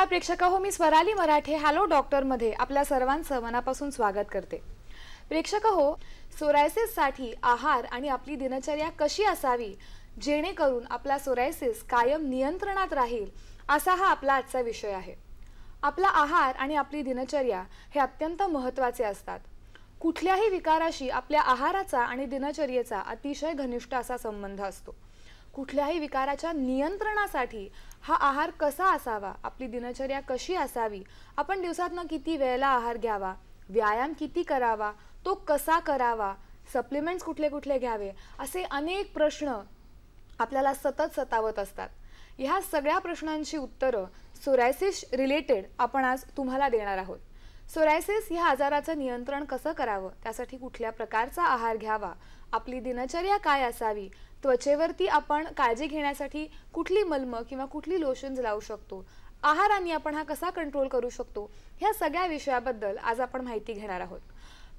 नमस्कार प्रेक्षक हो मी स्वराली मराठे हॅलो डॉक्टरमध्ये आपल्या सर्वांचं मनापासून स्वागत करते प्रेक्षक हो सोरायसिससाठी आहार आणि आपली दिनचर्या कशी असावी जेणेकरून आपला सोरायसिस कायम नियंत्रणात राहील असा हा आपला आजचा विषय आहे आपला आहार आणि आपली दिनचर्या हे अत्यंत महत्त्वाचे असतात कुठल्याही विकाराशी आपल्या आहाराचा आणि दिनचर्येचा अतिशय घनिष्ठ असा संबंध असतो कुठल्याही विकाराच्या नियंत्रणासाठी हा आहार कसा असावा आपली दिनचर्या कशी असावी आपण दिवसातनं किती वेळेला आहार घ्यावा व्यायाम किती करावा तो कसा करावा सप्लिमेंट्स कुठले कुठले घ्यावे असे अनेक प्रश्न आपल्याला सतत सतावत असतात ह्या सगळ्या प्रश्नांची उत्तरं सोरायसिस रिलेटेड आपण आज तुम्हाला देणार आहोत सोरायसिस ह्या आजाराचं नियंत्रण कसं करावं त्यासाठी कुठल्या प्रकारचा आहार घ्यावा आपली दिनचर्या काय असावी त्वचेवरती आपण काळजी घेण्यासाठी कुठली मलम किंवा कुठली लोशन्स लावू शकतो आहाराने आपण हा कसा कंट्रोल करू शकतो ह्या सगळ्या विषयाबद्दल आज आपण माहिती घेणार आहोत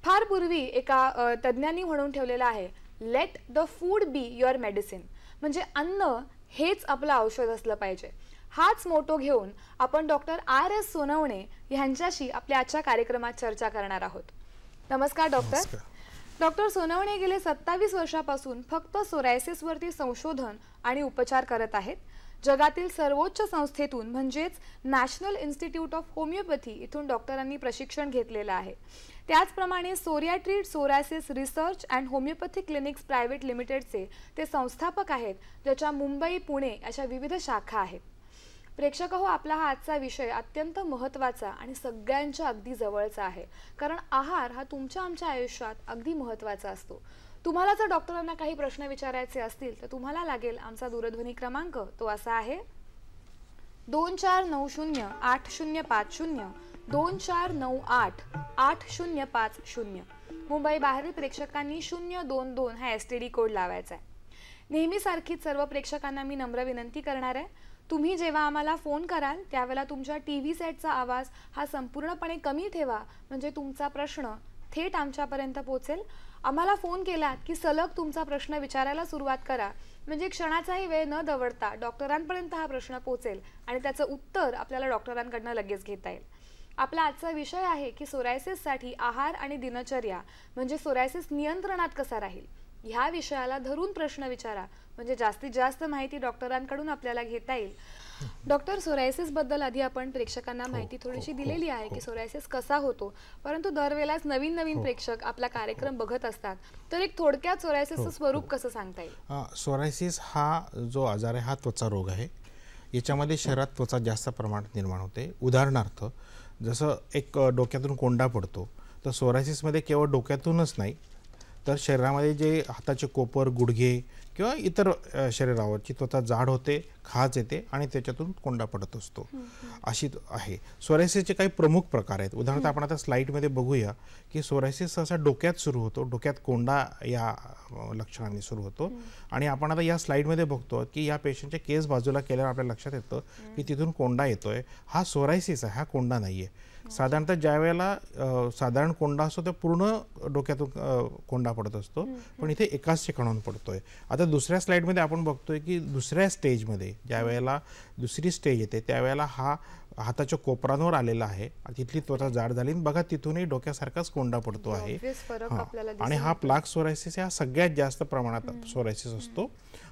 फार पूर्वी एका तज्ज्ञांनी म्हणून ठेवलेलं आहे let the food be your medicine म्हणजे अन्न हेच आपलं औषध असलं पाहिजे हाच मोटो घेऊन आपण डॉक्टर आर एस सोनवणे यांच्याशी आपल्या आजच्या कार्यक्रमात चर्चा करणार आहोत नमस्कार डॉक्टर डॉक्टर सोनवणे गेले सत्तावीस वर्षापासून फक्त सोरायसिसवरती संशोधन आणि उपचार करत आहेत जगातील सर्वोच्च संस्थेतून म्हणजेच नॅशनल इन्स्टिट्यूट ऑफ होमिओपॅथी इथून डॉक्टरांनी प्रशिक्षण घेतलेलं आहे त्याचप्रमाणे Psoriatreat psoriasis research and homeopathy clinics private लिमिटेडचे ते संस्थापक आहेत ज्याच्या मुंबई पुणे अशा विविध शाखा आहेत प्रेक्षक हो आपला हा आजचा विषय अत्यंत महत्त्वाचा आणि सगळ्यांच्या अगदी जवळचा आहे कारण आहार हा तुमच्या आमच्या आयुष्यात अगदी महत्त्वाचा असतो तुम्हाला जर डॉक्टरांना काही प्रश्न विचारायचे असतील तर तुम्हाला लागेल आमचा दूरध्वनी क्रमांक तो असा आहे दोन चार नऊ शून्य आठ शून्य पाच शून्य दोन चार नऊ आठ आठ शून्य पाच शून्य मुंबई बाहेरील प्रेक्षकांनी शून्य दोन दोन हा एस टी डी कोड लावायचा आहे नेहमीसारखीच सर्व प्रेक्षकांना मी नम्र विनंती करणार आहे तुम्ही जेव्हा आम्हाला फोन कराल त्यावेळेला तुमच्या टी व्ही सेटचा आवाज हा संपूर्णपणे कमी ठेवा म्हणजे तुमचा प्रश्न थेट आमच्यापर्यंत पोचेल आम्हाला फोन केलात की सलग तुमचा प्रश्न विचारायला सुरुवात करा म्हणजे क्षणाचाही वेळ न दवडता डॉक्टरांपर्यंत हा प्रश्न पोचेल आणि त्याचं उत्तर आपल्याला डॉक्टरांकडनं लगेच घेता येईल आपला आजचा विषय आहे की सोरायसिससाठी आहार आणि दिनचर्या म्हणजे सोरायसिस नियंत्रणात कसा राहील ह्या विषयाला धरून प्रश्न विचारा म्हणजे जास्तीत जास्त माहिती डॉक्टरांकडून आपल्याला घेता येईल डॉक्टर सोरायसिस बद्दल आधी आपण प्रेक्षकांना हो, माहिती हो, थोडीशी हो, दिलेली आहे की सोरायसिस कसा होतो परंतु दरवेळेलाच नवीन नवीन प्रेक्षक आपला कार्यक्रम बघत असतात तर एक थोडक्यात सोरायसिसचं स्वरूप कसं सांगता येईल सोरायसिस हा जो आजार आहे हा त्वचा रोग आहे याच्यामध्ये शरीरात त्वचा जास्त प्रमाणात निर्माण होते उदाहरणार्थ जसं एक डोक्यातून कोंडा पडतो तर सोरायसिसमध्ये केवळ डोक्यातूनच नाही तर शरीरामध्ये जे हाताचे कोपर गुडघे किंवा इतर शरीरावरची त्वचा जाड होते खाज येते आणि त्याच्यातून कोंडा पडत असतो अशी आहे सोरायसिसचे काही प्रमुख प्रकार आहेत उदाहरणार्थ आपण आता स्लाईडमध्ये बघूया की सोरायसिस असा डोक्यात सुरू होतो डोक्यात कोंडा या लक्षणांनी सुरू होतो आणि आपण आता या स्लाईडमध्ये बघतो की या पेशंटच्या केस बाजूला केल्यावर आपल्या लक्षात येतं की तिथून कोंडा येतोय हा सोरायसिस आहे हा कोंडा नाही आहे साधारणतः ज्या वेळेला साधारण कोंडा असतो त्या पूर्ण डोक्यातून कोंडा पडत असतो पण इथे एकाच ठिकाणाहून पडतोय आता दुसऱ्या स्लाईडमध्ये आपण बघतोय की दुसऱ्या स्टेजमध्ये ज्या वेळेला दुसरी स्टेज येते त्यावेळेला हा हाताच्या कोपरांवर आलेला आहे तिथली त्वचा जाड झाली बघा तिथूनही डोक्यासारखाच कोंडा पडतो म्हणजे आहे आणि हा प्लाक सोरायसिस हा सगळ्यात जास्त प्रमाणात सोरायसिस असतो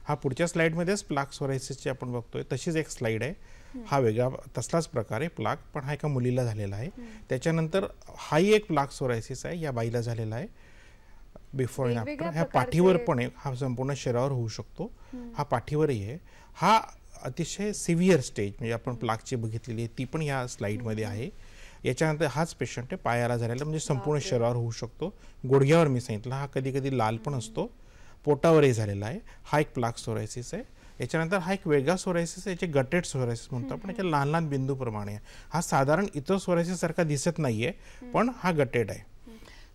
हा पुढच्या स्लाईडमध्येच प्लाक सोरायसिसची आपण बघतोय तशीच एक स्लाइड आहे हा वेगळा तसलाच प्रकारे प्लाक पण हा एका मुलीला झालेला आहे त्याच्यानंतर हाही एक प्लाक सोरायसिस आहे या बाईला झालेला आहे बिफोर अँड आफ्टर ह्या पाठीवर पण आहे हा संपूर्ण शरीरावर होऊ शकतो हा पाठीवरही आहे हा अतिशय सिव्हिअर स्टेज म्हणजे आपण प्लाकची बघितलेली आहे ती पण ह्या स्लाईडमध्ये आहे याच्यानंतर हाच पेशंट आहे पायाला झालेला म्हणजे संपूर्ण शरीरावर होऊ शकतो गुडघ्यावर मी सांगितलं हा कधी कधी लाल पण असतो पोटावरही झालेला आहे हा एक प्लाक सोरायसिस आहे याच्यानंतर हा एक वेगळा सोरायसिस याचे गटेड सोरायसिस म्हणतो आपण याच्या लहान लहान बिंदूप्रमाणे आहे हा साधारण इतर सारखा दिसत नाही आहे पण हा गटेड आहे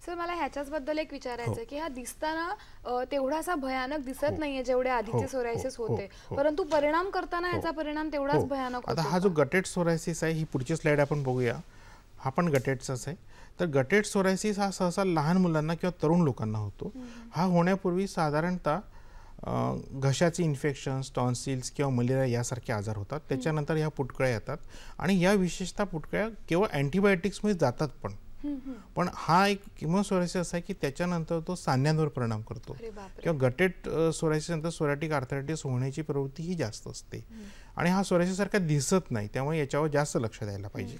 सर मला ह्याच्याच बद्दल एक विचारायचं आहे हो. की हा दिसताना तेवढासा भयानक दिसत हो. नाहीये जेवढे आधीचे हो, सोरायसिस होते परंतु परिणाम करताना याचा परिणाम तेवढाच भयानक आता हा जो गटेड सोरायसिस आहे ही पुढची स्लाइड आपण बघूया हा पण गटेडचाच आहे तर गटेड सोरायसिस हा सहसा लहान मुलांना किंवा तरुण लोकांना होतो हा होण्यापूर्वी साधारणतः घशाचे इन्फेक्शन टॉन्सिल्स किंवा मलेरिया यासारखे आजार होतात त्याच्यानंतर ह्या पुटकळ्या येतात आणि या विशेषतः पुटकळ्या केवळ मध्ये जातात पण पण हा एक किमो स्वरायसिस असा आहे की त्याच्यानंतर तो सांध्यांवर परिणाम करतो किंवा गटेट नंतर सोरॅटिक आर्थरायटिस होण्याची प्रवृत्ती ही जास्त असते आणि हा सारखा दिसत नाही त्यामुळे याच्यावर जास्त लक्ष द्यायला पाहिजे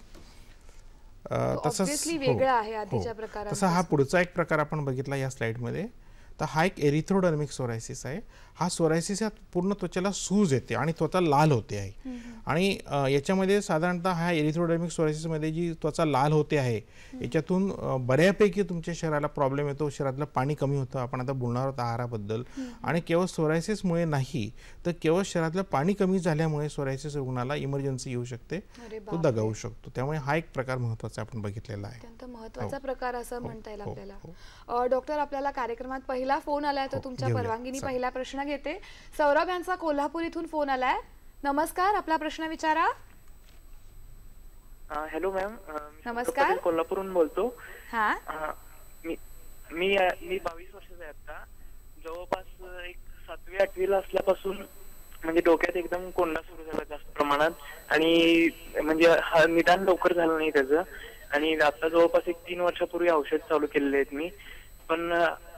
तसंच हो, हो. तसा हा पुढचा एक प्रकार आपण बघितला या स्लाइडमध्ये तर हा एक एरिथ्रोडर्मिक सोरायसिस आहे हा सोरायसिस या पूर्ण त्वचेला सूज येते आणि त्वचा लाल होते आहे आणि याच्यामध्ये साधारणतः हा एरिथ्रोडर्मिक सोरायसिसमध्ये जी त्वचा लाल होते आहे याच्यातून बऱ्यापैकी तुमच्या शरीराला प्रॉब्लेम येतो शरीरातलं पाणी कमी होतं आपण आता बोलणार आहोत आहाराबद्दल आणि केवळ सोरायसिसमुळे नाही तर केवळ शरीरातलं पाणी कमी झाल्यामुळे सोरायसिस रुग्णाला इमर्जन्सी येऊ शकते तो दगावू शकतो त्यामुळे हा एक प्रकार महत्वाचा आपण बघितलेला आहे महत्वाचा हो. प्रकार असं हो. म्हणता येईल हो. आपल्याला डॉक्टर आपल्याला कार्यक्रमात पहिले पहिला फोन आलाय तो हो, तुमच्या परवानगीने पहिला प्रश्न घेते सौरभ यांचा कोल्हापूर इथून फोन आलाय नमस्कार आपला प्रश्न विचारा हॅलो मॅम नमस्कार कोल्हापूरून बोलतो हा मी मी मी बावीस वर्षाचा आहे आता जवळपास एक सातवी आठवीला असल्यापासून म्हणजे डोक्यात एकदम कोंडा सुरू झाला जास्त प्रमाणात आणि म्हणजे निदान लवकर झालं नाही त्याचं आणि आता जवळपास एक तीन वर्षापूर्वी औषध चालू केलेले आहेत मी पण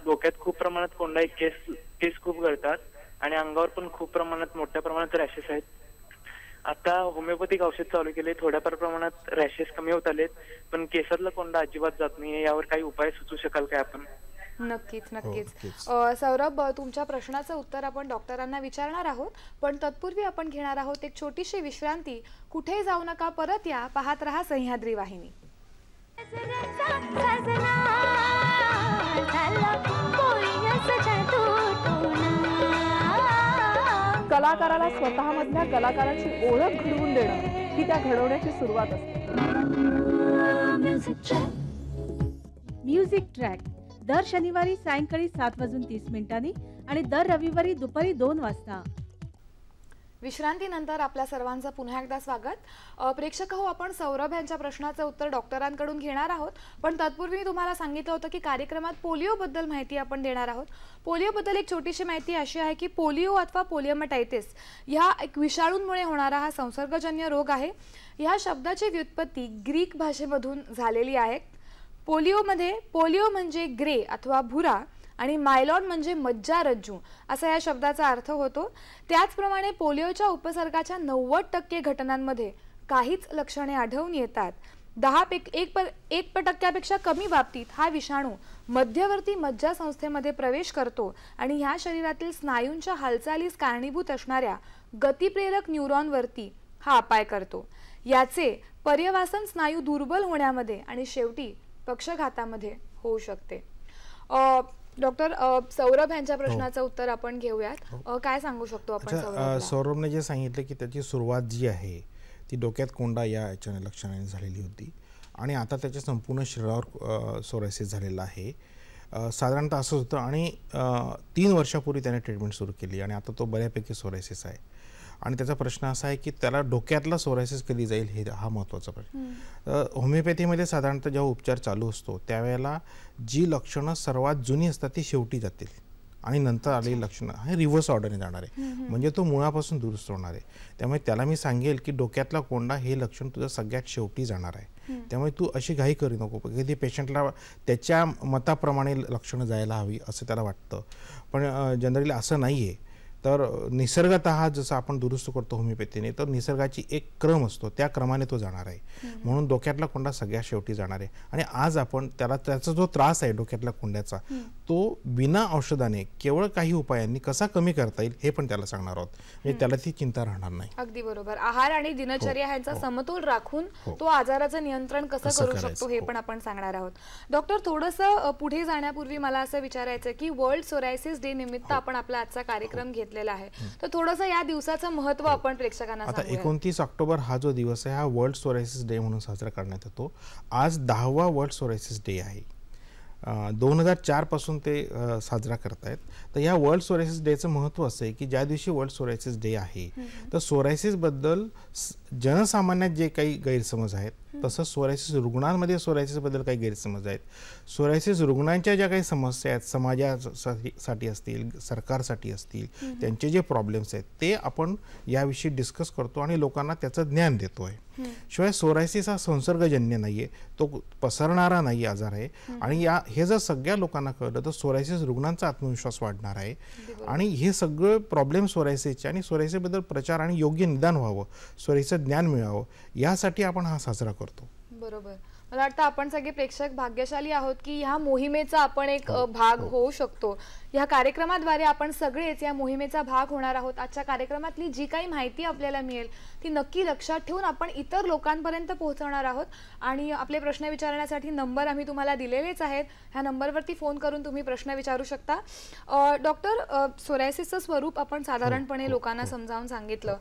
डोक्यात खूप प्रमाणात कोंडाई केस केस खूप गळतात आणि अंगावर पण खूप प्रमाणात मोठ्या प्रमाणात रॅशेस आहेत आता होमिओपॅथिक औषध चालू केले थोड्याफार प्रमाणात रॅशेस कमी होत आलेत पण केसातला कोंडा अजिबात जात नाही यावर काही उपाय सुचू शकाल काय आपण नक्कीच हो, नक्कीच सौरभ तुमच्या प्रश्नाचं उत्तर आपण डॉक्टरांना विचारणार आहोत पण तत्पूर्वी आपण घेणार आहोत एक छोटीशी विश्रांती कुठे जाऊ नका परत या पाहत रहा सह्याद्री वाहिनी कलाकाराला स्वतःमधल्या कलाकाराची ओळख घडवून देणं ही त्या घडवण्याची सुरुवात असते म्युझिक ट्रॅक दर शनिवारी सायंकाळी सात वाजून तीस मिनिटांनी आणि दर रविवारी दुपारी दोन वाजता विश्रांतीनंतर आपल्या सर्वांचं पुन्हा एकदा स्वागत प्रेक्षक हो आपण सौरभ यांच्या प्रश्नाचं उत्तर डॉक्टरांकडून घेणार आहोत पण तत्पूर्वी मी तुम्हाला सांगितलं होतं की कार्यक्रमात पोलिओबद्दल माहिती आपण देणार आहोत पोलिओबद्दल एक छोटीशी माहिती अशी आहे की पोलिओ अथवा पोलिओमटायटिस ह्या एक विषाणूंमुळे होणारा हा संसर्गजन्य रोग आहे ह्या शब्दाची व्युत्पत्ती ग्रीक भाषेमधून झालेली आहे पोलिओमध्ये पोलिओ म्हणजे ग्रे अथवा भुरा आणि मायलॉन म्हणजे मज्जा रज्जू असा या शब्दाचा अर्थ होतो त्याचप्रमाणे पोलिओच्या उपसर्गाच्या नव्वद टक्के घटनांमध्ये काहीच लक्षणे आढळून येतात दहा पे एक प एक टक्क्यापेक्षा कमी बाबतीत हा विषाणू मध्यवर्ती मज्जा संस्थेमध्ये प्रवेश करतो आणि ह्या शरीरातील स्नायूंच्या हालचालीस कारणीभूत असणाऱ्या गतिप्रेरक न्यूरॉनवरती हा अपाय करतो याचे पर्यवासन स्नायू दुर्बल होण्यामध्ये आणि शेवटी पक्षघातामध्ये होऊ शकते डॉक्टर सौरभ यांच्या हो. प्रश्नाचं उत्तर आपण घेऊयात हो. काय सांगू शकतो आपण सौरभने जे सांगितलं की त्याची सुरुवात जी आहे ती डोक्यात कोंडा या याच्याने लक्षणाने झालेली होती आणि आता त्याच्या संपूर्ण शरीरावर सोरायसिस झालेला आहे साधारणतः असंच होतं आणि तीन वर्षापूर्वी त्याने ट्रीटमेंट सुरू केली आणि आता तो बऱ्यापैकी सोरायसिस आहे आणि त्याचा प्रश्न असा आहे की त्याला डोक्यातला सोरायसिस कधी जाईल हे हा महत्त्वाचा प्रश्न होमिओपॅथीमध्ये साधारणतः जेव्हा उपचार चालू असतो त्यावेळेला जी लक्षणं सर्वात जुनी असतात ती शेवटी जातील आणि नंतर आलेली लक्षणं हे रिव्हर्स ऑर्डरने जाणार आहे म्हणजे तो मुळापासून दुरुस्त होणार आहे त्यामुळे त्याला मी सांगेल की डोक्यातला कोंडा हे लक्षण तुझं सगळ्यात शेवटी जाणार आहे त्यामुळे तू अशी घाई करू नको कधी पेशंटला त्याच्या मताप्रमाणे लक्षणं जायला हवी असं त्याला वाटतं पण जनरली असं नाही आहे तर निसर्गत जसं आपण दुरुस्त करतो होमिओपॅथीने तर निसर्गाची एक क्रम असतो त्या क्रमाने तो जाणार आहे म्हणून डोक्यातला कोंडा सगळ्या शेवटी जाणार आहे आणि आज आपण त्याला त्याचा जो त्रास आहे डोक्यातल्या कोंड्याचा तो बिना औषधाने केवळ काही उपायांनी कसा कमी करता येईल हे पण त्याला सांगणार आहोत म्हणजे त्याला ती चिंता राहणार नाही अगदी बरोबर आहार आणि दिनचर्या हो. ह्यांचा हो. समतोल राखून हो. तो आजाराचं नियंत्रण कसं करू शकतो हे पण आपण सांगणार आहोत डॉक्टर थोडंसं पुढे जाण्यापूर्वी मला असं विचारायचं की वर्ल्ड सोरायसिस डे निमित्त आपण आपला आजचा कार्यक्रम घेतला घेतलेला आहे तर थोडंसं या दिवसाचं महत्व हो. आपण प्रेक्षकांना आता एकोणतीस ऑक्टोबर हा जो दिवस आहे हा वर्ल्ड सोरायसिस डे म्हणून साजरा करण्यात येतो आज दहावा वर्ल्ड सोरायसिस डे आहे दोन हजार चारपासून ते साजरा करतायत तर या वर्ल्ड सोरायसिस डेचं महत्त्व असं आहे की ज्या दिवशी वर्ल्ड सोरायसिस डे आहे तर सोरायसिसबद्दल जनसामान्यात जे काही गैरसमज आहेत तसंच सोरायसिस रुग्णांमध्ये सोरायसिसबद्दल काही गैरसमज आहेत सोरायसिस रुग्णांच्या ज्या काही समस्या आहेत समाजासाठी असतील सरकारसाठी असतील त्यांचे जे प्रॉब्लेम्स आहेत ते आपण याविषयी डिस्कस करतो आणि लोकांना त्याचं ज्ञान देतो आहे शिवाय सोरायसिस हा संसर्गजन्य नाही आहे तो पसरणारा नाही आजार आहे आणि या हे जर सगळ्या लोकांना कळलं तर सोरायसिस रुग्णांचा आत्मविश्वास वाढणार आहे आणि हे सगळे प्रॉब्लेम सोरायसिसचे आणि सोरायसिसबद्दल प्रचार आणि योग्य निदान व्हावं सोरायसिस ज्ञान मिळावं यासाठी आपण हा साजरा करतो करतो बरोबर मला वाटतं आपण सगळे प्रेक्षक भाग्यशाली आहोत की ह्या मोहिमेचा आपण एक हो. भाग हो. होऊ शकतो ह्या कार्यक्रमाद्वारे आपण सगळेच या मोहिमेचा भाग होणार आहोत आजच्या कार्यक्रमातली जी काही माहिती आपल्याला मिळेल ती नक्की लक्षात ठेवून आपण इतर लोकांपर्यंत पोहोचवणार आहोत आणि आपले प्रश्न विचारण्यासाठी नंबर आम्ही तुम्हाला दिलेलेच आहेत ह्या नंबरवरती फोन करून तुम्ही प्रश्न विचारू शकता डॉक्टर सोरायसिसचं स्वरूप आपण हो, साधारणपणे लोकांना समजावून सांगितलं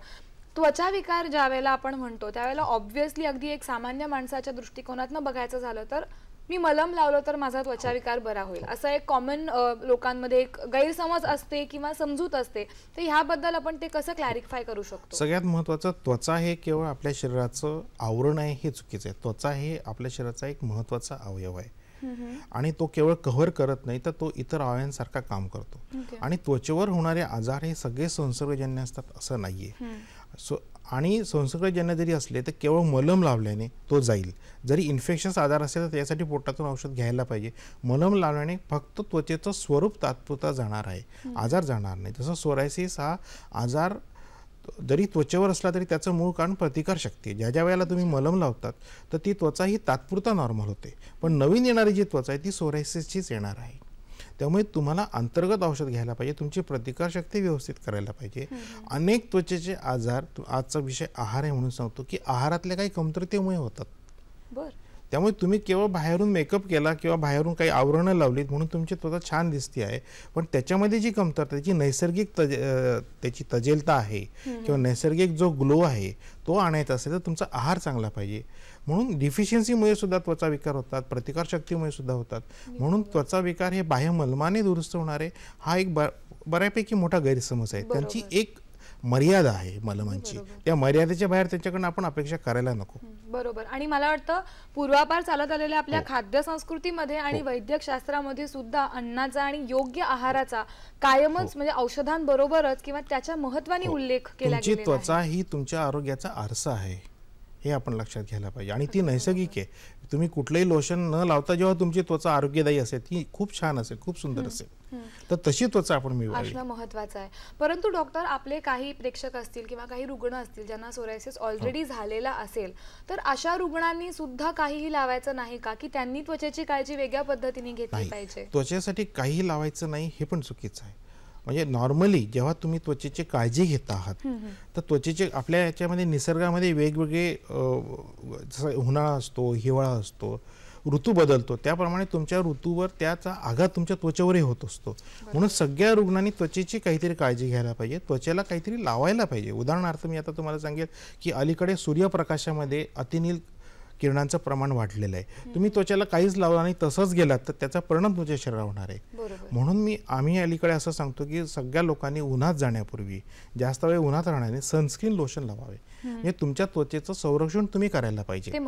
त्वचा विकार ज्या वेळेला आपण म्हणतो त्यावेळेला ऑब्व्हियसली अगदी एक सामान्य माणसाच्या दृष्टिकोनातनं बघायचं झालं तर मी मलम लावलं तर माझा त्वचा विकार बरा होईल असं एक कॉमन लोकांमध्ये एक गैरसमज असते किंवा समजूत असते तर ह्याबद्दल आपण ते कसं क्लॅरिफाय करू शकतो सगळ्यात महत्वाचं त्वचा हे केवळ आपल्या शरीराचं आवरण आहे हे चुकीचं आहे त्वचा हे आपल्या शरीराचा एक महत्वाचा अवयव आहे आणि तो केवळ कव्हर करत नाही तर तो इतर अवयांसारखा काम करतो आणि त्वचेवर होणारे आजार हे सगळे संसर्गजन्य असतात असं नाहीये सो आणि संसर्गजन्य जरी असले तर केवळ मलम लावल्याने तो जाईल जरी इन्फेक्शन आजार असेल तर त्यासाठी पोटातून औषध घ्यायला पाहिजे मलम लावल्याने फक्त त्वचेचं स्वरूप तात्पुरता जाणार आहे आजार जाणार नाही तसं सोरायसिस हा आजार जरी त्वचेवर असला तरी त्याचं मूळ कारण प्रतिकारशक्ती आहे ज्या ज्या वेळेला तुम्ही मलम लावतात तर ती त्वचा ही तात्पुरता नॉर्मल होते पण नवीन येणारी जी त्वचा आहे ती सोरायसिसचीच येणार आहे त्यामुळे तुम्हाला अंतर्गत औषध घ्यायला पाहिजे तुमची प्रतिकारशक्ती व्यवस्थित करायला पाहिजे अनेक त्वचेचे आजार आजचा विषय आहार आहे म्हणून सांगतो की आहारातल्या काही कमतरतेमुळे होतात त्यामुळे तुम्ही केवळ बाहेरून मेकअप केला किंवा बाहेरून काही आवरणं लावलीत म्हणून तुमची त्वचा छान दिसते आहे पण त्याच्यामध्ये जी कमतरता जी नैसर्गिक तज त्याची तजेलता आहे किंवा नैसर्गिक जो ग्लो आहे तो आणायचा असेल तर तुमचा आहार चांगला पाहिजे म्हणून डिफिशियन्सीमुळे सुद्धा त्वचा विकार होतात प्रतिकारशक्तीमुळे सुद्धा होतात म्हणून त्वचा विकार हे बाह्य मलमाने दुरुस्त होणारे हा एक बऱ्यापैकी मोठा गैरसमज आहे त्यांची एक मर्यादा आहे मलमांची त्या मर्यादेच्या बाहेर त्यांच्याकडनं आपण अपेक्षा करायला नको बरोबर आणि मला वाटतं पूर्वापार चालत आलेल्या आपल्या हो. खाद्य संस्कृतीमध्ये आणि हो. वैद्यकशास्त्रामध्ये सुद्धा अन्नाचा आणि योग्य आहाराचा कायमच हो. म्हणजे औषधांबरोबरच किंवा त्याच्या महत्वाने उल्लेख केला त्वचा ही तुमच्या आरोग्याचा आरसा आहे हे आपण लक्षात घ्यायला पाहिजे आणि ती नैसर्गिक आहे तुम्ही कुठलंही लोशन न लावता जेव्हा तुमची त्वचा आरोग्यदायी असेल ती खूप छान असेल खूप सुंदर असेल तर तशी त्वचा आपण मिळवायची महत्वाचं आहे परंतु डॉक्टर आपले काही प्रेक्षक असतील किंवा काही रुग्ण असतील ज्यांना सोरायसिस हो. ऑलरेडी झालेला असेल तर अशा रुग्णांनी सुद्धा काहीही लावायचं नाही का की त्यांनी त्वचेची काळजी वेगळ्या पद्धतीने घेतली पाहिजे त्वचेसाठी काहीही लावायचं नाही हे पण चुकीचं आहे म्हणजे नॉर्मली जेव्हा तुम्ही त्वचेची काळजी घेत आहात तर त्वचेचे आपल्या याच्यामध्ये निसर्गामध्ये वेगवेगळे जसं उन्हाळा असतो हिवाळा असतो ऋतू बदलतो त्याप्रमाणे तुमच्या ऋतूवर त्याचा आघात तुमच्या त्वचेवरही होत असतो म्हणून सगळ्या रुग्णांनी त्वचेची काहीतरी काळजी घ्यायला पाहिजे त्वचेला काहीतरी लावायला पाहिजे उदाहरणार्थ मी आता तुम्हाला सांगेल की अलीकडे सूर्यप्रकाशामध्ये अतिनील किरणांचं प्रमाण वाढलेलं आहे तुम्ही त्वचेला काहीच लावला नाही तसंच गेलात तर त्याचा परिणाम तुमच्या शरीरावर होणार आहे म्हणून मी आम्ही अलीकडे असं सांगतो की सगळ्या लोकांनी उन्हात जाण्यापूर्वी जास्त वेळ उन्हात राहण्याने सनस्क्रीन लोशन लावावे म्हणजे तुमच्या त्वचेचं संरक्षण तुम्ही करायला पाहिजे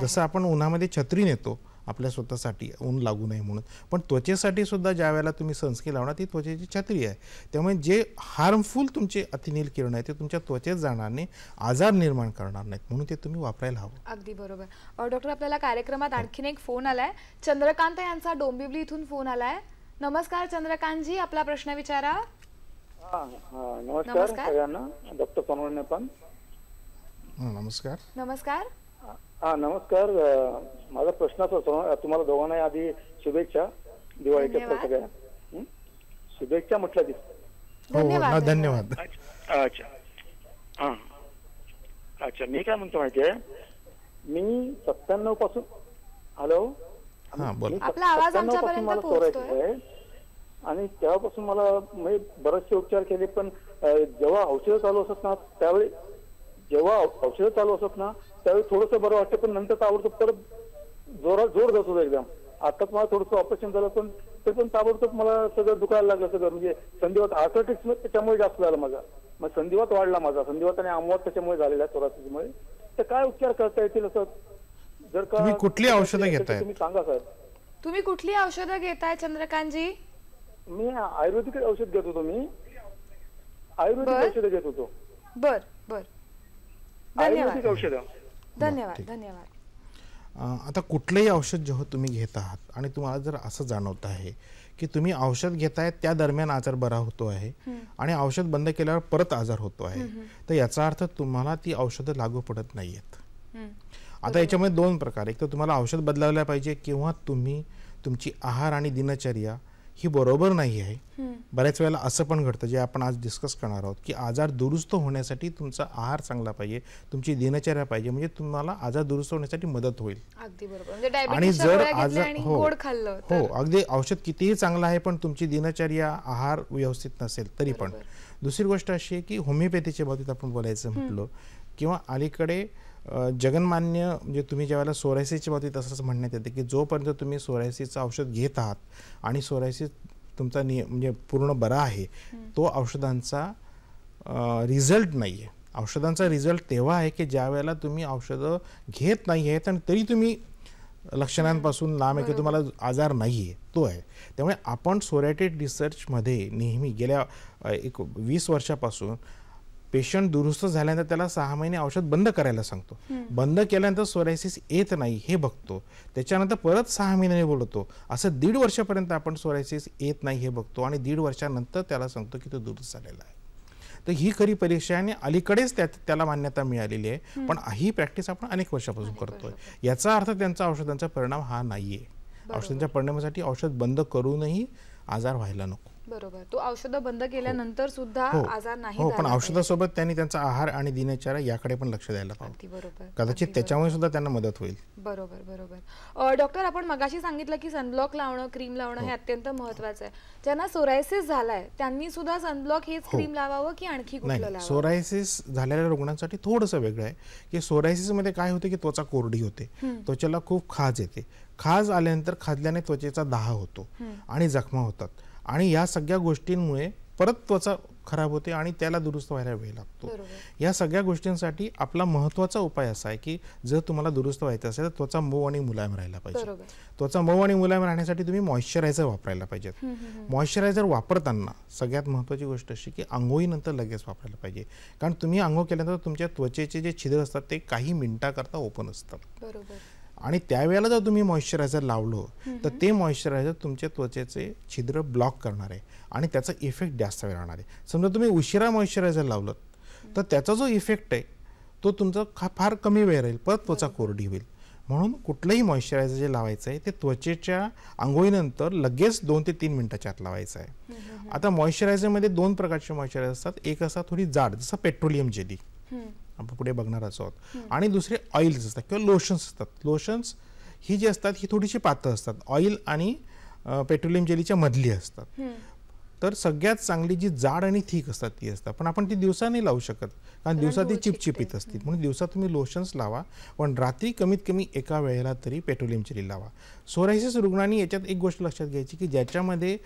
जसं आपण उन्हामध्ये छत्री नेतो आपल्या स्वतःसाठी ऊन लागू नये म्हणून पण त्वचेसाठी सुद्धा ज्या वेळेला तुम्ही सनस्क्रीन लावणार ती त्वचेची छत्री आहे त्यामुळे जे हार्मफुल तुमचे अतिनील किरण आहे ते तुमच्या त्वचेत जाणार नाही आजार निर्माण करणार नाहीत म्हणून ते तुम्ही वापरायला हवं अगदी बरोबर डॉक्टर आपल्याला कार्यक्रमात हो. आणखीन एक फोन आलाय चंद्रकांत यांचा डोंबिवली इथून फोन आलाय नमस्कार चंद्रकांतजी आपला प्रश्न विचारा नमस्कार सगळ्यांना डॉक्टर पण नमस्कार नमस्कार हा नमस्कार माझा प्रश्न असा तुम्हाला दोघांना आधी शुभेच्छा दिवाळीच्या सगळ्या शुभेच्छा म्हटल्या दिसत हो, हो, धन्यवाद अच्छा हा अच्छा मी काय म्हणतो माहितीये मी सत्त्याण्णव पासून हॅलो सत्त्याण्णव पासून मला सोडायचं आहे आणि तेव्हापासून मला म्हणजे बरेचसे उपचार केले पण जेव्हा औषधं चालू असत ना त्यावेळी जेव्हा औषधं चालू असत ना त्यावेळी थोडंसं बरं वाटतं पण नंतर ताबडतोब परत जोरात जोर जात होता एकदम आता मला थोडंसं ऑपरेशन झालं पण ते पण ताबडतोब मला सगळं दुखायला लागलं सगळं म्हणजे संधिवात आर्थरायटिक्स त्याच्यामुळे जास्त झालं माझा मग संधिवात वाढला माझा संधिवात आणि आमवात त्याच्यामुळे झालेला चोरासीमुळे तर काय उपचार करता येतील असं जर का कुठली औषधं घेताय तुम्ही सांगा सर तुम्ही कुठली औषधं घेताय चंद्रकांतजी मी आयुर्वेदिक औषध घेत होतो मी आयुर्वेदिक औषधं घेत होतो बर बर आयुर्वेदिक औषधं धन्यवाद धन्यवाद आता कुठलंही औषध जेव्हा तुम्ही घेत आहात आणि तुम्हाला जर असं जाणवत आहे की तुम्ही औषध घेताय त्या दरम्यान आजार बरा होतो आहे आणि औषध बंद केल्यावर परत आजार होतो आहे तर याचा अर्थ तुम्हाला ती औषधं लागू पडत नाही आहेत आता याच्यामध्ये दोन प्रकार एक तर तुम्हाला औषध बदलावल्या पाहिजे किंवा तुम्ही तुमची आहार आणि दिनचर्या ही बरोबर नाही आहे बऱ्याच वेळेला असं पण घडतं जे आपण आज डिस्कस करणार आहोत की आजार दुरुस्त होण्यासाठी तुमचा आहार चांगला पाहिजे तुमची दिनचर्या पाहिजे म्हणजे तुम्हाला आजार दुरुस्त होण्यासाठी मदत होईल अगदी बरोबर म्हणजे आणि जर आजार हो हो अगदी औषध कितीही चांगलं आहे पण तुमची दिनचर्या आहार व्यवस्थित नसेल तरी पण दुसरी गोष्ट अशी आहे की होमिओपॅथीच्या बाबतीत आपण बोलायचं म्हटलं किंवा अलीकडे जगनमान्य म्हणजे तुम्ही ज्यावेळेला सोरायसीच्या बाबतीत असंच म्हणण्यात येते की जोपर्यंत तुम्ही सोरायसीचं औषध घेत आहात आणि सोरायसी तुमचा नि म्हणजे पूर्ण बरा आहे तो औषधांचा रिझल्ट नाही आहे औषधांचा रिझल्ट तेव्हा आहे की ज्या वेळेला तुम्ही औषधं घेत नाही आहेत आणि तरी तुम्ही लक्षणांपासून लांब आहे की तुम्हाला आजार नाही आहे तो आहे त्यामुळे आपण सोरायटेड रिसर्चमध्ये नेहमी गेल्या एक वीस वर्षापासून पेशंट दुरुस्त झाल्यानंतर त्याला सहा महिने औषध बंद करायला सांगतो बंद केल्यानंतर सोरायसिस येत नाही हे बघतो त्याच्यानंतर परत सहा महिने बोलतो असं दीड वर्षापर्यंत आपण सोरायसिस येत नाही हे बघतो आणि दीड वर्षानंतर त्याला सांगतो की तो दुरुस्त झालेला आहे तर ही खरी परीक्षा आणि अलीकडेच त्यात त्याला मान्यता मिळालेली आहे पण ही प्रॅक्टिस आपण अनेक वर्षापासून करतोय याचा अर्थ त्यांचा औषधांचा परिणाम हा नाही आहे औषधांच्या परिणामासाठी औषध बंद करूनही आजार व्हायला नको बरोबर तो औषध बंद हो. केल्यानंतर सुद्धा हो. आजार नाही हो पण औषधासोबत त्यांनी त्यांचा आहार आणि दिनचर्या याकडे पण लक्ष द्यायला पाहिजे बरोबर कदाचित त्याच्यामुळे सुद्धा त्यांना मदत होईल बरोबर बरोबर डॉक्टर आपण मगाशी सांगितलं की सनब्लॉक लावणं क्रीम लावणं हो. हे अत्यंत महत्वाचं आहे ज्यांना सोरायसिस झालाय त्यांनी सुद्धा सनब्लॉक हेच क्रीम लावावं की आणखी कुठलं सोरायसिस झालेल्या रुग्णांसाठी थोडस वेगळं आहे की सोरायसिस मध्ये काय होते की त्वचा कोरडी होते त्वचेला खूप खाज येते खाज आल्यानंतर खाजल्याने त्वचेचा दाह होतो आणि जखमा होतात आणि या सगळ्या गोष्टींमुळे परत त्वचा खराब होते आणि त्याला दुरुस्त व्हायला वेळ लागतो या सगळ्या गोष्टींसाठी आपला महत्त्वाचा उपाय असा आहे की जर तुम्हाला दुरुस्त व्हायचं असेल तर त्वचा मऊ आणि मुलायम राहायला पाहिजे त्वचा मऊ आणि मुलायम राहण्यासाठी तुम्ही मॉइश्चरायझर वापरायला पाहिजेत मॉइश्चरायझर वापरताना सगळ्यात महत्वाची गोष्ट अशी की आंघोळीनंतर लगेच वापरायला पाहिजे कारण तुम्ही आंघोळ केल्यानंतर तुमच्या त्वचेचे जे छिद्र असतात ते काही मिनिटाकरता ओपन असतात आणि त्यावेळेला जर तुम्ही मॉइश्चरायझर लावलं तर ते मॉइश्चरायझर तुमच्या त्वचेचे छिद्र ब्लॉक करणार आहे आणि त्याचा इफेक्ट जास्त वेळ राहणार आहे समजा तुम्ही उशिरा मॉइश्चरायझर लावलं तर त्याचा जो इफेक्ट आहे तो तुमचा खा फार कमी वेळ राहील परत त्वचा कोरडी होईल म्हणून कुठलंही मॉइश्चरायझर जे लावायचं आहे ते त्वचेच्या आंघोळीनंतर लगेच दोन ते तीन मिनटाच्या आत लावायचं आहे आता मॉइश्चरायझरमध्ये दोन प्रकारचे मॉइश्चरायझर असतात एक असतात थोडी जाड जसं पेट्रोलियम जेली आपण पुढे बघणारच आहोत आणि दुसरे ऑइल्स असतात किंवा लोशन्स असतात लोशन्स ही जी असतात ही थोडीशी पातळ असतात ऑइल आणि पेट्रोलियम जेलीच्या मधली असतात तर सगळ्यात चांगली जी जाड आणि थीक असतात ती असतात पण आपण ती दिवसा नाही लावू शकत कारण दिवसा ती चिपचिपीत असते म्हणून दिवसा तुम्ही लोशन्स लावा पण रात्री कमीत कमी एका वेळेला तरी पेट्रोलियम जेली लावा सोरायसिस रुग्णांनी याच्यात एक गोष्ट लक्षात घ्यायची की ज्याच्यामध्ये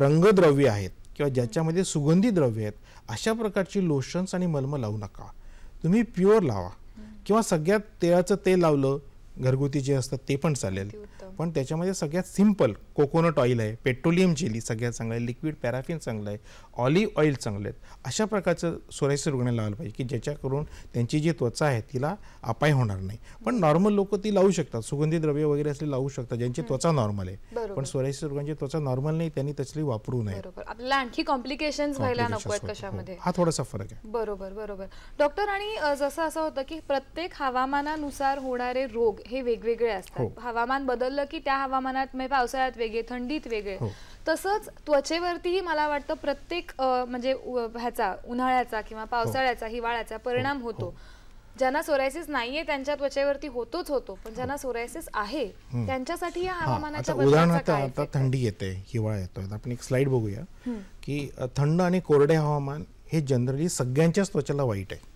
रंगद्रव्य आहेत किंवा ज्याच्यामध्ये सुगंधी द्रव्य आहेत अशा प्रकारची लोशन्स आणि मलम लावू नका तुम्ही प्युअर लावा किंवा सगळ्यात तेळाचं तेल लावलं घरगुती जे असतात ते पण चालेल पण त्याच्यामध्ये सगळ्यात सिम्पल कोकोनट ऑइल आहे पेट्रोलियम जेली सगळ्यात चांगलं आहे लिक्विड पॅराफिन चांगलं आहे ऑलिव्ह ऑइल चांगलं आहे अशा प्रकारचं सोरायसिस रुग्ण लावलं पाहिजे की ज्याच्याकडून त्यांची जी त्वचा आहे तिला अपाय होणार नाही पण नॉर्मल लोक ती लावू शकतात सुगंधी द्रव्य वगैरे असले लावू शकतात ज्यांची त्वचा नॉर्मल आहे पण सोरायसिस रुग्णांची त्वचा नॉर्मल नाही त्यांनी तसली वापरू नये आपल्याला आणखी कॉम्प्लिकेशन व्हायला नको हो. कशामध्ये हा थोडासा फरक आहे बरोबर बरोबर डॉक्टर आणि जसं असं होतं की प्रत्येक हवामानानुसार होणारे रोग हे वेगवेगळे असतात हो. हवामान बदललं की त्या हवामानात म्हणजे पावसाळ्यात वेगळे थंडीत वेगळे हो. तसंच त्वचेवरतीही मला वाटतं प्रत्येक म्हणजे ह्याचा उन्हाळ्याचा किंवा हो. पावसाळ्याचा हिवाळ्याचा हो. परिणाम होतो ज्यांना सोरायसिस नाहीये त्यांच्या त्वचेवरती होतोच होतो पण ज्यांना सोरायसिस आहे त्यांच्यासाठी या हवामानाच्या उदाहरणार्थ आता थंडी येते हिवाळा येतोय आपण एक स्लाइड बघूया की थंड आणि कोरडे हवामान हे जनरली सगळ्यांच्याच त्वचेला वाईट आहे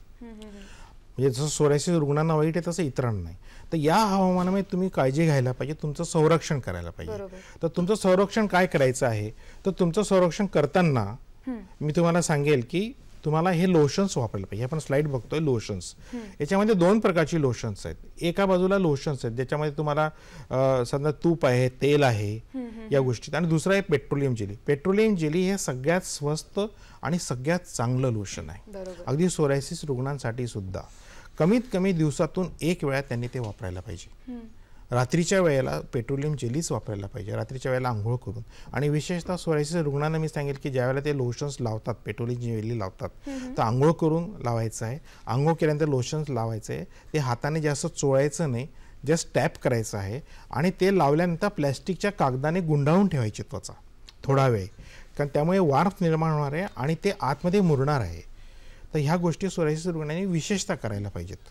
म्हणजे जसं सोऱ्याशी रुग्णांना वाईट आहे तसं इतरांना नाही तर या हवामानामध्ये तुम्ही काळजी घ्यायला पाहिजे तुमचं संरक्षण करायला पाहिजे तर तुमचं संरक्षण काय करायचं आहे तर तुमचं संरक्षण करताना मी तुम्हाला सांगेल की तुम्हाला हे लोशन्स वापरायला पाहिजे आपण स्लाइड बघतोय लोशन्स याच्यामध्ये दोन प्रकारची लोशन्स आहेत एका बाजूला लोशन्स आहेत ज्याच्यामध्ये तुम्हाला समजा तूप आहे तेल आहे या गोष्टीत आणि दुसरं आहे पेट्रोलियम जेली पेट्रोलियम जेली हे सगळ्यात स्वस्त आणि सगळ्यात चांगलं लोशन आहे अगदी सोरायसिस रुग्णांसाठी सुद्धा कमीत कमी दिवसातून एक वेळा त्यांनी ते वापरायला पाहिजे रात्रीच्या वेळेला पेट्रोलियम जेलीच वापरायला पाहिजे रात्रीच्या वेळेला आंघोळ करून आणि विशेषतः सोरायसिस रुग्णांना मी सांगेल की ज्या वेळेला ते लोशन्स लावतात पेट्रोलियम जेली लावतात तर आंघोळ करून लावायचं आहे आंघोळ केल्यानंतर लोशन्स लावायचं आहे ते हाताने जास्त चोळायचं नाही जस्ट टॅप करायचं आहे आणि ते लावल्यानंतर प्लॅस्टिकच्या कागदाने गुंडाळून ठेवायची त्वचा थोडा वेळ कारण त्यामुळे वार्फ निर्माण होणार आहे आणि ते आतमध्ये मुरणार आहे तर ह्या गोष्टी सोरायसिस रुग्णांनी विशेषतः करायला पाहिजेत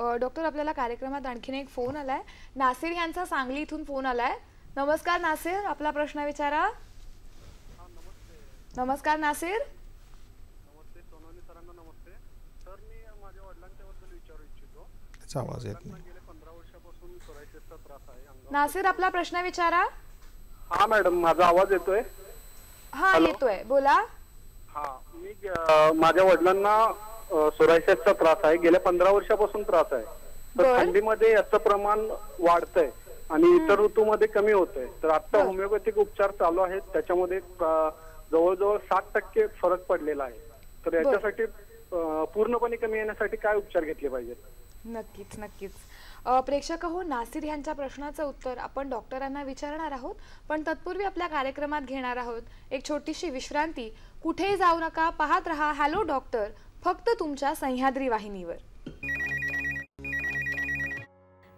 डॉक्टर आपल्याला कार्यक्रमात आणखीन एक फोन आलाय नासिर यांचा सांगली इथून फोन आलाय नमस्कार नासिर आपला प्रश्न विचारा नमस्कार नासिर नमस्ते माझ्या विचारू इच्छितो त्रास आहे नासिर आपला प्रश्न विचारा हा मॅडम माझा आवाज येतोय हा येतोय बोला हा मी माझ्या वडिलांना सोरायसिसचा त्रास आहे गेल्या पंधरा वर्षापासून त्रास आहे तर थंडीमध्ये याचं प्रमाण वाढतंय आणि इतर ऋतूमध्ये कमी होत आहे तर आता होमिओपॅथिक उपचार चालू आहेत त्याच्यामध्ये जवळजवळ साठ टक्के फरक पडलेला आहे तर याच्यासाठी पूर्णपणे कमी येण्यासाठी काय उपचार घेतले पाहिजेत नक्कीच नक्कीच प्रेक्षक हो नासिर यांच्या प्रश्नाचं उत्तर आपण डॉक्टरांना विचारणार आहोत पण तत्पूर्वी आपल्या कार्यक्रमात घेणार आहोत एक छोटीशी विश्रांती कुठे जाऊ नका पाहत रहा हॅलो डॉक्टर फक्त तुमच्या सह्याद्री वाहिनीवर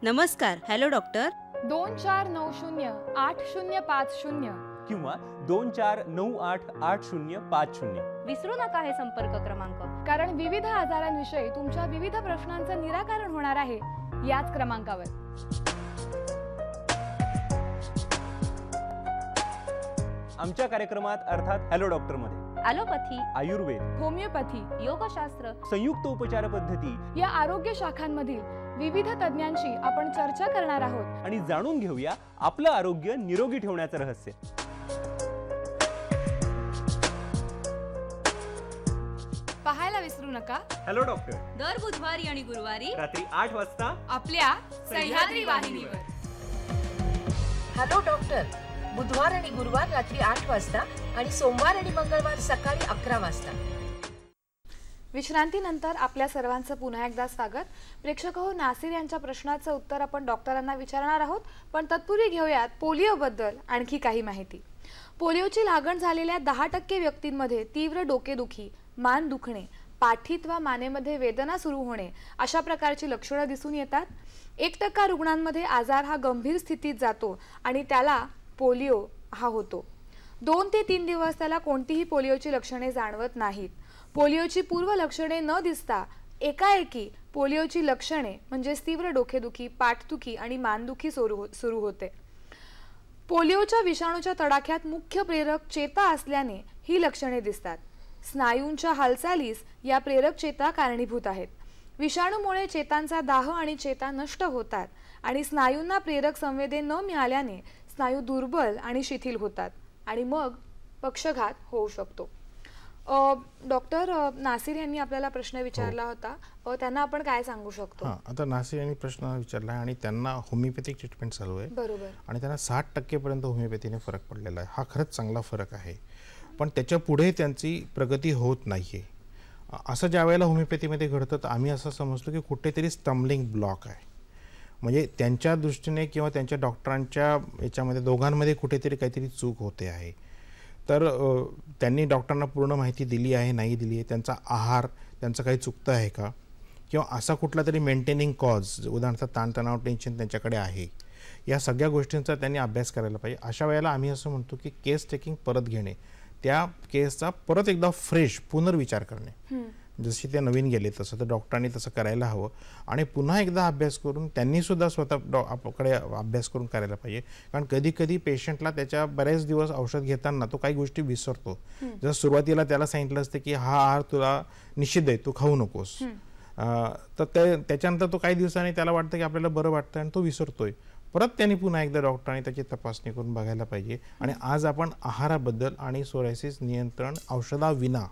नमस्कार हॅलो डॉक्टर दोन चार नऊ शून्य आठ शून्य पाच शून्य किंवा दोन चार नऊ आठ आठ शून्य पाच शून्य विसरू नका हे संपर्क क्रमांक कारण विविध आजारांविषयी तुमच्या विविध प्रश्नांचं निराकरण होणार आहे याच क्रमांकावर आमच्या कार्यक्रमात अर्थात हॅलो डॉक्टरमध्ये ॲलोपॅथी आयुर्वेद होमिओपॅथी योगशास्त्र संयुक्त उपचार पद्धती या आरोग्य शाखांमधील विविध तज्ज्ञांशी आपण चर्चा करणार आहोत आणि जाणून घेऊया आपलं आरोग्य निरोगी ठेवण्याचं रहस्य पाहायला विसरू नका हॅलो डॉक्टर दर बुधवारी आणि गुरुवारी रात्री आठ वाजता आपल्या सह्याद्री वाहिनीवर हॅलो डॉक्टर बुधवार आणि गुरुवार रात्री आठ वाजता आणि सोमवार आणि मंगळवार सकाळी अकरा वाजता विश्रांतीनंतर आपल्या सर्वांचं पुन्हा एकदा स्वागत प्रेक्षक हो नासिर यांच्या प्रश्नाचं उत्तर आपण डॉक्टरांना विचारणार आहोत पण तत्पूर्वी घेऊयात पोलिओबद्दल आणखी काही माहिती पोलिओची लागण झालेल्या दहा टक्के व्यक्तींमध्ये तीव्र डोकेदुखी मान दुखणे पाठीत वा मानेमध्ये वेदना सुरू होणे अशा प्रकारची लक्षणं दिसून येतात एक टक्का रुग्णांमध्ये आजार हा गंभीर स्थितीत जातो आणि त्याला पोलिओ हा होतो दोन ते तीन दिवस त्याला कोणतीही पोलिओची लक्षणे जाणवत नाहीत पोलिओची पूर्व लक्षणे न दिसता एकाएकी पोलिओची लक्षणे म्हणजे तीव्र डोकेदुखी पाठदुखी आणि मानदुखी सुरू हो, सुरू होते पोलिओच्या विषाणूच्या तडाख्यात मुख्य प्रेरक चेता असल्याने ही लक्षणे दिसतात स्नायूंच्या हालचालीस या प्रेरक चेता कारणीभूत आहेत विषाणूमुळे चेतांचा दाह आणि चेता नष्ट होतात आणि स्नायूंना प्रेरक संवेदे न मिळाल्याने स्नायू दुर्बल आणि शिथिल होतात आणि मग पक्षघात होऊ शकतो डॉक्टर नासिर यांनी आपल्याला प्रश्न हो. विचारला होता त्यांना आपण काय सांगू शकतो आता नासिर यांनी प्रश्न विचारला आणि त्यांना होमिओपॅथिक ट्रीटमेंट चालू आहे बरोबर आणि त्यांना साठ टक्केपर्यंत होमिओपॅथीने फरक पडलेला आहे हा खरंच चांगला फरक आहे पण त्याच्या पुढे त्यांची प्रगती होत नाही आहे असं ज्या वेळेला होमिओपॅथीमध्ये घडतं तर आम्ही असं समजतो की कुठेतरी स्टम्बलिंग ब्लॉक आहे म्हणजे त्यांच्या दृष्टीने किंवा त्यांच्या डॉक्टरांच्या याच्यामध्ये दोघांमध्ये कुठेतरी काहीतरी चूक होते आहे तर त्यांनी डॉक्टरांना पूर्ण माहिती दिली आहे नाही दिली आहे त्यांचा आहार त्यांचं काही चुकतं आहे का किंवा असा कुठला तरी मेंटेनिंग कॉज उदाहरणार्थ ताणतणाव टेन्शन त्यांच्याकडे आहे या सगळ्या गोष्टींचा त्यांनी अभ्यास करायला पाहिजे अशा वेळेला आम्ही असं म्हणतो की केस टेकिंग परत घेणे त्या केसचा परत एकदा फ्रेश पुनर्विचार करणे जशी ते नवीन गेले तसं तर डॉक्टरांनी तसं करायला हवं आणि पुन्हा एकदा अभ्यास करून त्यांनीसुद्धा स्वतः डॉ अभ्यास करून करायला पाहिजे कारण कधी कधी पेशंटला त्याच्या बरेच दिवस औषध घेताना तो काही गोष्टी विसरतो जर सुरुवातीला त्याला सांगितलं असतं की हा आहार तुला निश्चित आहे तू खाऊ नकोस तर त्याच्यानंतर तो काही दिवसांनी त्याला वाटतं की आपल्याला बरं वाटतं आणि तो विसरतोय परत त्यांनी पुन्हा एकदा डॉक्टरांनी त्याची तपासणी करून बघायला पाहिजे आणि आज आपण आहाराबद्दल आणि सोरायसिस नियंत्रण औषधाविना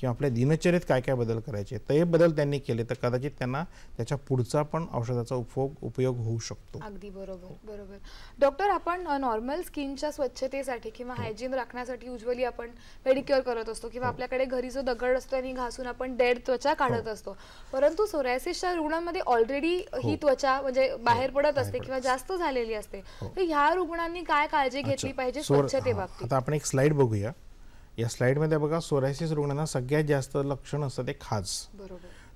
किंवा आपल्या दिनचर्येत काय काय बदल करायचे ते बदल त्यांनी केले तर कदाचित त्यांना त्याच्या पुढचा पण औषधाचा उपयोग उपयोग होऊ शकतो अगदी बरोबर बरोबर डॉक्टर आपण नॉर्मल स्किनच्या स्वच्छतेसाठी किंवा हायजीन हो. राखण्यासाठी युजली आपण पेडिक्युअर करत असतो किंवा हो. आपल्याकडे घरी जो दगड असतो आणि घासून आपण डेड त्वचा काढत हो. असतो परंतु सोरायसिसच्या रुग्णांमध्ये ऑलरेडी ही त्वचा म्हणजे बाहेर पडत असते किंवा जास्त झालेली असते तर ह्या रुग्णांनी काय काळजी घेतली पाहिजे स्वच्छतेबाबत आता आपण एक स्लाइड बघूया या मध्ये बघा सोरायसिस रुग्णांना सगळ्यात जास्त लक्षण असतं ते खाज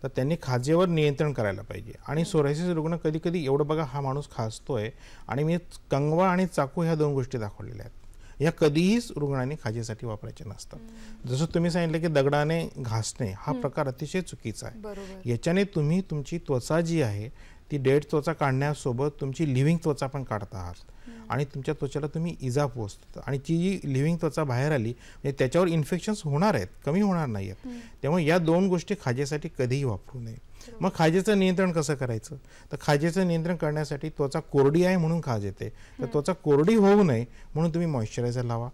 तर त्यांनी खाजेवर नियंत्रण करायला पाहिजे आणि सोरायसिस रुग्ण कधी कधी एवढं बघा हा माणूस खाजतोय आणि मी कंगवा आणि चाकू ह्या दोन गोष्टी दाखवलेल्या आहेत या कधीहीच रुग्णांनी खाजेसाठी वापरायचे नसतात जसं तुम्ही सांगितलं की दगडाने घासणे हा प्रकार अतिशय चुकीचा आहे याच्याने तुम्ही तुमची त्वचा जी आहे ती डेड त्वचा काढण्यासोबत तुमची लिव्हिंग त्वचा पण काढता आहात आणि तुमच्या त्वचेला तुम्ही इजा पोचतो आणि ती जी लिव्हिंग त्वचा बाहेर आली म्हणजे त्याच्यावर इन्फेक्शन्स होणार आहेत कमी होणार नाही आहेत त्यामुळे या दोन गोष्टी खाजेसाठी कधीही वापरू नये मग खाजेचं नियंत्रण कसं करायचं तर खाजेचं नियंत्रण करण्यासाठी त्वचा कोरडी आहे म्हणून खाज येते तर त्वचा कोरडी होऊ नये म्हणून तुम्ही मॉइश्चरायझर लावा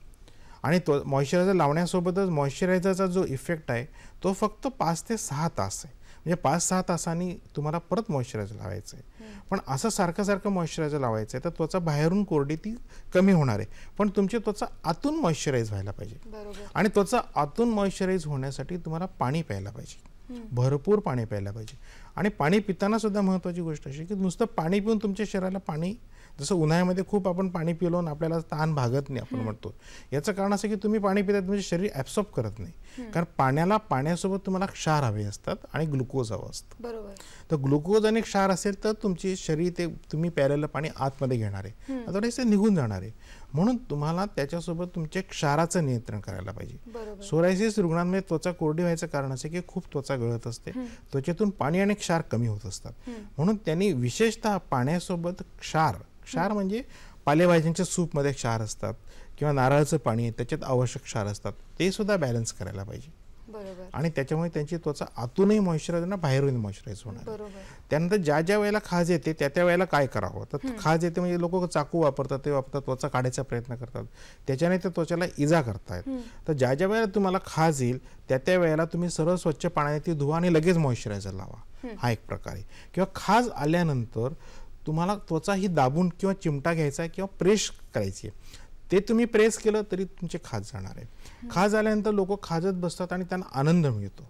आणि तो मॉइश्चरायझर लावण्यासोबतच मॉइश्चरायझरचा जो इफेक्ट आहे तो फक्त पाच ते सहा तास आहे म्हणजे पाच सहा तासांनी तुम्हाला परत मॉइश्चरायझर लावायचं आहे पण असं सारखं सारखं मॉइश्चरायझर लावायचं आहे तर त्वचा बाहेरून कोरडी ती कमी होणार आहे पण तुमची त्वचा आतून मॉइश्चराईज व्हायला पाहिजे आणि त्वचा आतून मॉइश्चराईज होण्यासाठी तुम्हाला पाणी प्यायला पाहिजे भरपूर पाणी प्यायला पाहिजे आणि पाणी पिताना सुद्धा महत्वाची गोष्ट अशी की नुसतं पाणी पिऊन तुमच्या शरीराला पाणी जसं उन्हाळ्यामध्ये खूप आपण पाणी आणि आपल्याला ताण भागत नाही आपण म्हणतो याचं कारण असं की तुम्ही पाणी पितात म्हणजे शरीर ऍब्सॉर्ब करत नाही कारण पाण्याला पाण्यासोबत तुम्हाला क्षार हवे असतात आणि ग्लुकोज हवं असतं बरोबर तर ग्लुकोज आणि क्षार असेल तर तुमची शरीर ते तुम्ही प्यायलेलं पाणी आतमध्ये घेणार आहे आता निघून जाणार आहे म्हणून तुम्हाला त्याच्यासोबत तुमच्या क्षाराचं नियंत्रण करायला पाहिजे सोरायसिस रुग्णांमध्ये त्वचा कोरडी व्हायचं कारण असे की खूप त्वचा गळत असते त्वचेतून पाणी आणि क्षार कमी होत असतात म्हणून त्यांनी विशेषतः पाण्यासोबत क्षार क्षार म्हणजे पालेभाज्यांच्या सूपमध्ये क्षार असतात किंवा नारळाचं पाणी त्याच्यात आवश्यक क्षार असतात ते सुद्धा बॅलन्स करायला पाहिजे आणि त्याच्यामुळे त्यांची त्वचा आतूनही मॉइश्चरायज होणार बाहेरून मॉइश्चराईज होणार त्यानंतर ज्या ज्या वेळेला खाज येते त्या त्या वेळेला काय करावं तर खाज येते म्हणजे लोक चाकू वापरतात ते वापरतात त्वचा काढायचा प्रयत्न करतात त्याच्याने त्या त्वचाला इजा करतायत तर ज्या ज्या वेळेला तुम्हाला खाज येईल त्या त्या वेळेला तुम्ही सरळ स्वच्छ पाण्याने ती धुवा आणि लगेच मॉइश्चरायझर लावा हा एक प्रकारे किंवा खाज आल्यानंतर तुम्हाला त्वचा ही दाबून किंवा चिमटा घ्यायचा आहे किंवा प्रेश करायची आहे ते तुम्ही प्रेस केलं तरी तुमचे खाज जाणार आहे खाज आल्यानंतर लोक खाजत बसतात आणि त्यांना आनंद मिळतो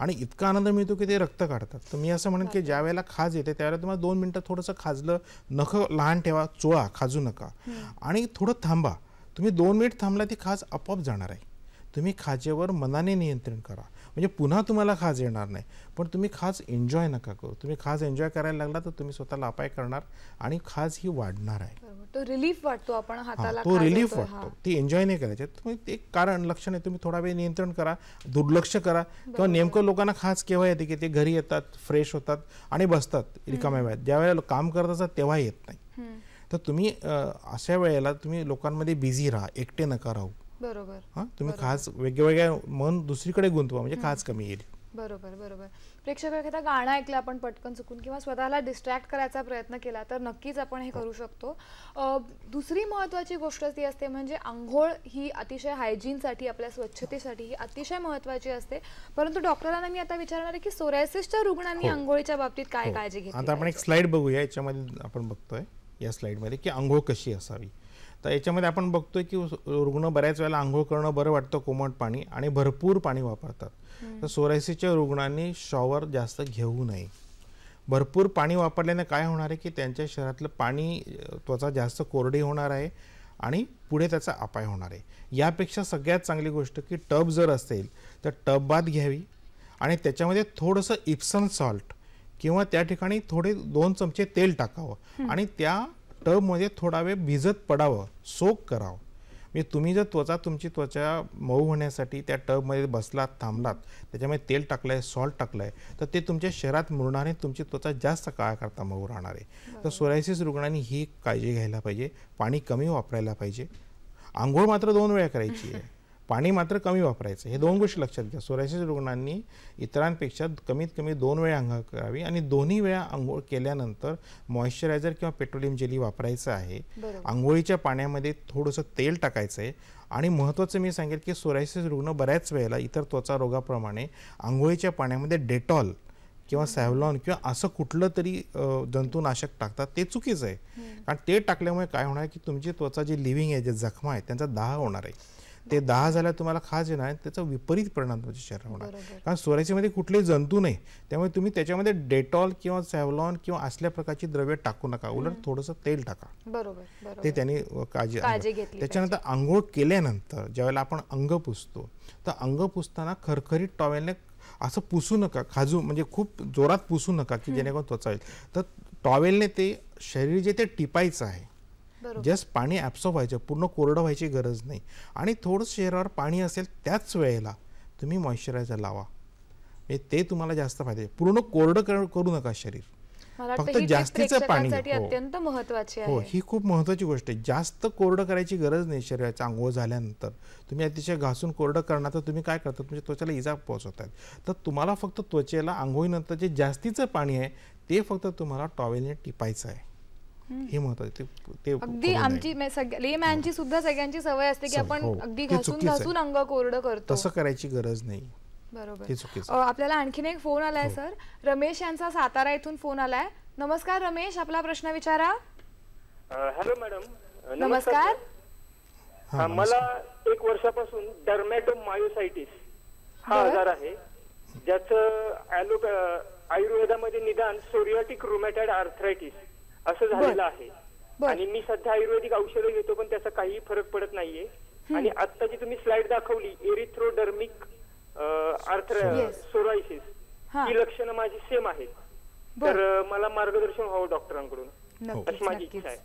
आणि इतका आनंद मिळतो की ते रक्त काढतात तर मी असं म्हणेन की ज्या वेळेला खाज येते त्यावेळेला तुम्हाला दोन मिनटं थोडंसं खाजलं नखं लहान ठेवा चोळा खाजू नका आणि थोडं थांबा तुम्ही दोन मिनिट थांबला ती खाज आपोआप जाणार आहे तुम्ही खाजेवर मनाने नियंत्रण करा म्हणजे पुन्हा तुम्हाला खाज येणार नाही पण तुम्ही खाज एन्जॉय नका करू तुम्ही खाज एन्जॉय करायला लागला तर तुम्ही स्वतःला अपाय करणार आणि खाज ही वाढणार आहे तो रिलीफ वाटतो आपण हाताला तो रिलीफ वाटतो ती एन्जॉय नाही करायची तुम्ही एक कारण लक्षण आहे तुम्ही थोडा वेळ नियंत्रण करा दुर्लक्ष करा किंवा नेमकं लोकांना खास केव्हा येते की ते घरी येतात फ्रेश होतात आणि बसतात रिकाम्या वेळात ज्यावेळेला काम करत असतात तेव्हा येत नाही तर तुम्ही अशा वेळेला तुम्ही लोकांमध्ये बिझी राहा एकटे नका राहू बरोबर तुम्ही खास वेगवेगळ्या मन दुसरीकडे गुंतवा म्हणजे खास कमी येईल बरोबर बरोबर प्रेक्षक एखादा गाणं ऐकलं आपण पटकन चुकून किंवा स्वतःला डिस्ट्रॅक्ट करायचा प्रयत्न केला तर नक्कीच आपण हे हो. करू शकतो दुसरी महत्त्वाची गोष्ट ती असते म्हणजे आंघोळ ही अतिशय हायजीनसाठी आपल्या स्वच्छतेसाठी ही अतिशय महत्त्वाची असते परंतु डॉक्टरांना मी आता विचारणार आहे की सोरायसिसच्या रुग्णांनी हो. आंघोळीच्या बाबतीत काय हो. काळजी घेतली आता आपण एक स्लाइड बघूया याच्यामध्ये आपण बघतोय या स्लाइडमध्ये की आंघोळ कशी असावी तर याच्यामध्ये आपण बघतोय की रुग्ण बऱ्याच वेळेला आंघोळ करणं बरं वाटतं कोमट पाणी आणि भरपूर पाणी वापरतात तर सोरायसीच्या रुग्णांनी शॉवर जास्त घेऊ नये भरपूर पाणी वापरल्याने काय होणार आहे की त्यांच्या शहरातलं पाणी त्वचा जास्त कोरडी होणार आहे आणि पुढे त्याचा अपाय होणार आहे यापेक्षा सगळ्यात चांगली गोष्ट की टब जर असेल तर टब बाद घ्यावी आणि त्याच्यामध्ये थोडंसं इप्सन सॉल्ट किंवा त्या ठिकाणी थोडे दोन चमचे तेल टाकावं आणि त्या टबमध्ये थोडा वेळ भिजत पडावं सोक करावं म्हणजे तुम्ही जर त्वचा तुमची त्वचा मऊ होण्यासाठी त्या टबमध्ये बसलात थांबलात त्याच्यामध्ये तेल टाकलं आहे सॉल्ट टाकलं आहे तर ते तुमच्या शरीरात मुरणार तुमची त्वचा जास्त काळाकरता मऊ राहणार आहे तर सोरायसिस रुग्णांनी ही काळजी घ्यायला पाहिजे पाणी कमी वापरायला पाहिजे आंघोळ मात्र दोन वेळा करायची आहे पाणी मात्र कमी वापरायचं हे दोन गोष्टी लक्षात घ्या सोरायसिस रुग्णांनी इतरांपेक्षा कमीत कमी दोन वेळा आंघोळ करावी आणि दोन्ही वेळा आंघोळ केल्यानंतर मॉइश्चरायझर किंवा पेट्रोलियम जेली वापरायचं आहे आंघोळीच्या पाण्यामध्ये थोडंसं तेल टाकायचं आहे आणि महत्त्वाचं मी सांगेल की सोरायसिस रुग्ण बऱ्याच वेळेला इतर त्वचा रोगाप्रमाणे आंघोळीच्या पाण्यामध्ये डेटॉल किंवा सॅव्हलॉन किंवा असं कुठलं तरी जंतुनाशक टाकतात ते चुकीचं आहे कारण ते टाकल्यामुळे काय होणार की तुमची त्वचा जी लिव्हिंग आहे जे जखमा आहे त्यांचा दाह होणार आहे ते दहा झाल्या तुम्हाला खाज येणार त्याचा विपरीत परिणाम तुमच्या शरीरावर होणार कारण सोरायसीमध्ये कुठले जंतू नाही त्यामुळे तुम्ही त्याच्यामध्ये डेटॉल किंवा सॅव्हलॉन किंवा असल्या प्रकारची द्रव्य टाकू नका उलट थोडंसं तेल टाका बरोबर ते त्यांनी काळजी त्याच्यानंतर आंघोळ केल्यानंतर ज्यावेळेला आपण अंग पुसतो तर अंग पुसताना खरखरीत टॉवेलने असं पुसू नका खाजू म्हणजे खूप जोरात पुसू नका की जेणेकरून त्वचा येईल तर टॉवेलने ते शरीर जे ते टिपायचं आहे जस्ट पाणी ॲब्सॉर्ब व्हायचं पूर्ण कोरडं व्हायची गरज नाही आणि थोडं शरीरावर पाणी असेल त्याच वेळेला तुम्ही मॉइश्चरायझर लावा म्हणजे ते तुम्हाला जास्त फायदे पूर्ण कोरडं करू नका शरीर फक्त जास्तीचं पाणी हो. अत्यंत महत्वाची हो ही खूप महत्वाची गोष्ट आहे जास्त कोरडं करायची गरज नाही शरीराच्या आंघोळ झाल्यानंतर तुम्ही अतिशय घासून कोरडं करणार तर तुम्ही काय करता म्हणजे त्वचेला इजा पोहोचवतात तर तुम्हाला फक्त त्वचेला आंघोळीनंतर जे जास्तीचं पाणी आहे ते फक्त तुम्हाला टॉवेलने टिपायचं आहे हे महत्वाचं अगदी आमची लेमॅनची सुद्धा सगळ्यांची सवय असते की आपण हो. अगदी घासून घासून अंग कोरडं करतो तसं करायची गरज नाही बरोबर आपल्याला आणखीन एक फोन आलाय हो. सर रमेश यांचा सातारा इथून फोन आलाय नमस्कार रमेश आपला प्रश्न विचारा हॅलो मॅडम नमस्कार मला एक वर्षापासून डर्मॅटो मायोसायटिस हा आजार आहे ज्याचं आयुर्वेदामध्ये निदान सोरियाटिक रुमॅटाइड आर्थरायटिस असं झालेलं आहे आणि मी सध्या आयुर्वेदिक औषधं घेतो पण त्याचा काहीही फरक पडत नाहीये आणि आता जी तुम्ही स्लाइड दाखवली एरिथ्रोडर्मिक आर्थर सोरायसिस ही लक्षणं माझी सेम आहेत तर मला मार्गदर्शन व्हावं डॉक्टरांकडून अशी माझी इच्छा आहे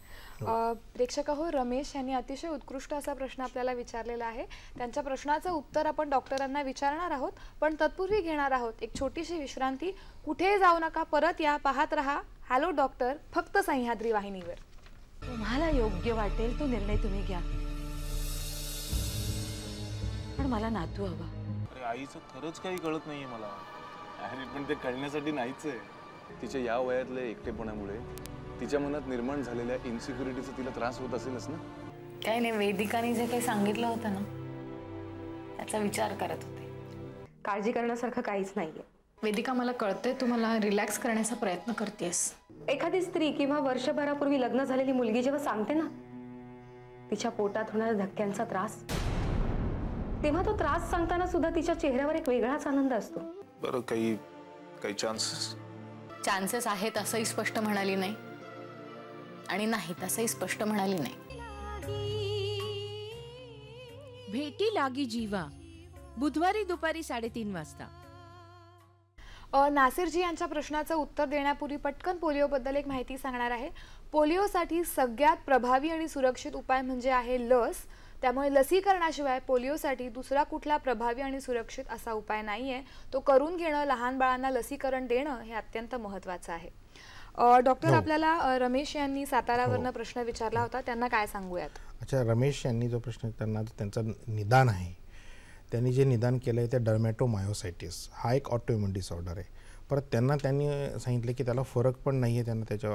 हो. प्रेक्षक हो रमेश यांनी अतिशय उत्कृष्ट असा प्रश्न आपल्याला विचारलेला आहे त्यांच्या प्रश्नाचं उत्तर आपण डॉक्टरांना विचारणार आहोत पण तत्पूर्वी घेणार आहोत एक छोटीशी विश्रांती कुठे जाऊ नका परत या पाहत राहा हॅलो डॉक्टर फक्त सह्याद्री वाहिनीवर तुम्हाला योग्य वाटेल तो निर्णय तुम्ही घ्या पण मला नातू हवा अरे आईचं खरंच काही कळत नाहीये मला अरे पण ते कळण्यासाठी नाहीच आहे तिच्या या वयातल्या एकटेपणामुळे तिच्या मनात निर्माण झालेल्या इन्सिक्युरिटीचा तिला त्रास होत असेलच ना काय नाही वेदिकाने जे काही सांगितलं होतं ना त्याचा विचार करत होते काळजी करण्यासारखं काहीच नाहीये वेदिका मला कळतंय तू मला रिलॅक्स करण्याचा प्रयत्न करतेस एखादी स्त्री किंवा वर्षभरापूर्वी लग्न झालेली मुलगी जेव्हा सांगते ना तिच्या पोटात होणाऱ्या धक्क्यांचा त्रास तेव्हा तो त्रास सांगताना सुद्धा तिच्या चेहऱ्यावर एक वेगळाच आनंद असतो बरं काही काही चान्सेस चान्सेस आहेत असंही स्पष्ट म्हणाली नाही आणि नाही तसंही स्पष्ट म्हणाली नाही भेटी लागी जीवा बुधवारी दुपारी साडेतीन वाजता नासिरजी यांच्या प्रश्नाचं उत्तर देण्यापूर्वी पटकन पोलिओबद्दल एक माहिती सांगणार आहे पोलिओसाठी सगळ्यात प्रभावी आणि सुरक्षित उपाय म्हणजे आहे लस त्यामुळे लसीकरणाशिवाय पोलिओसाठी दुसरा कुठला प्रभावी आणि सुरक्षित असा उपाय नाही आहे तो करून घेणं लहान बाळांना लसीकरण देणं हे अत्यंत महत्त्वाचं आहे डॉक्टर हो. आपल्याला रमेश यांनी सातारावरनं हो. प्रश्न विचारला होता त्यांना काय सांगूयात अच्छा रमेश यांनी जो प्रश्न त्यांना त्यांचं निदान आहे त्यांनी जे निदान केलं आहे ते डर्मॅटोमायोसायटिस हा एक ऑटोइम्युन डिसऑर्डर आहे परत त्यांना त्यांनी सांगितलं की त्याला फरक पण नाही आहे त्यांना त्याच्या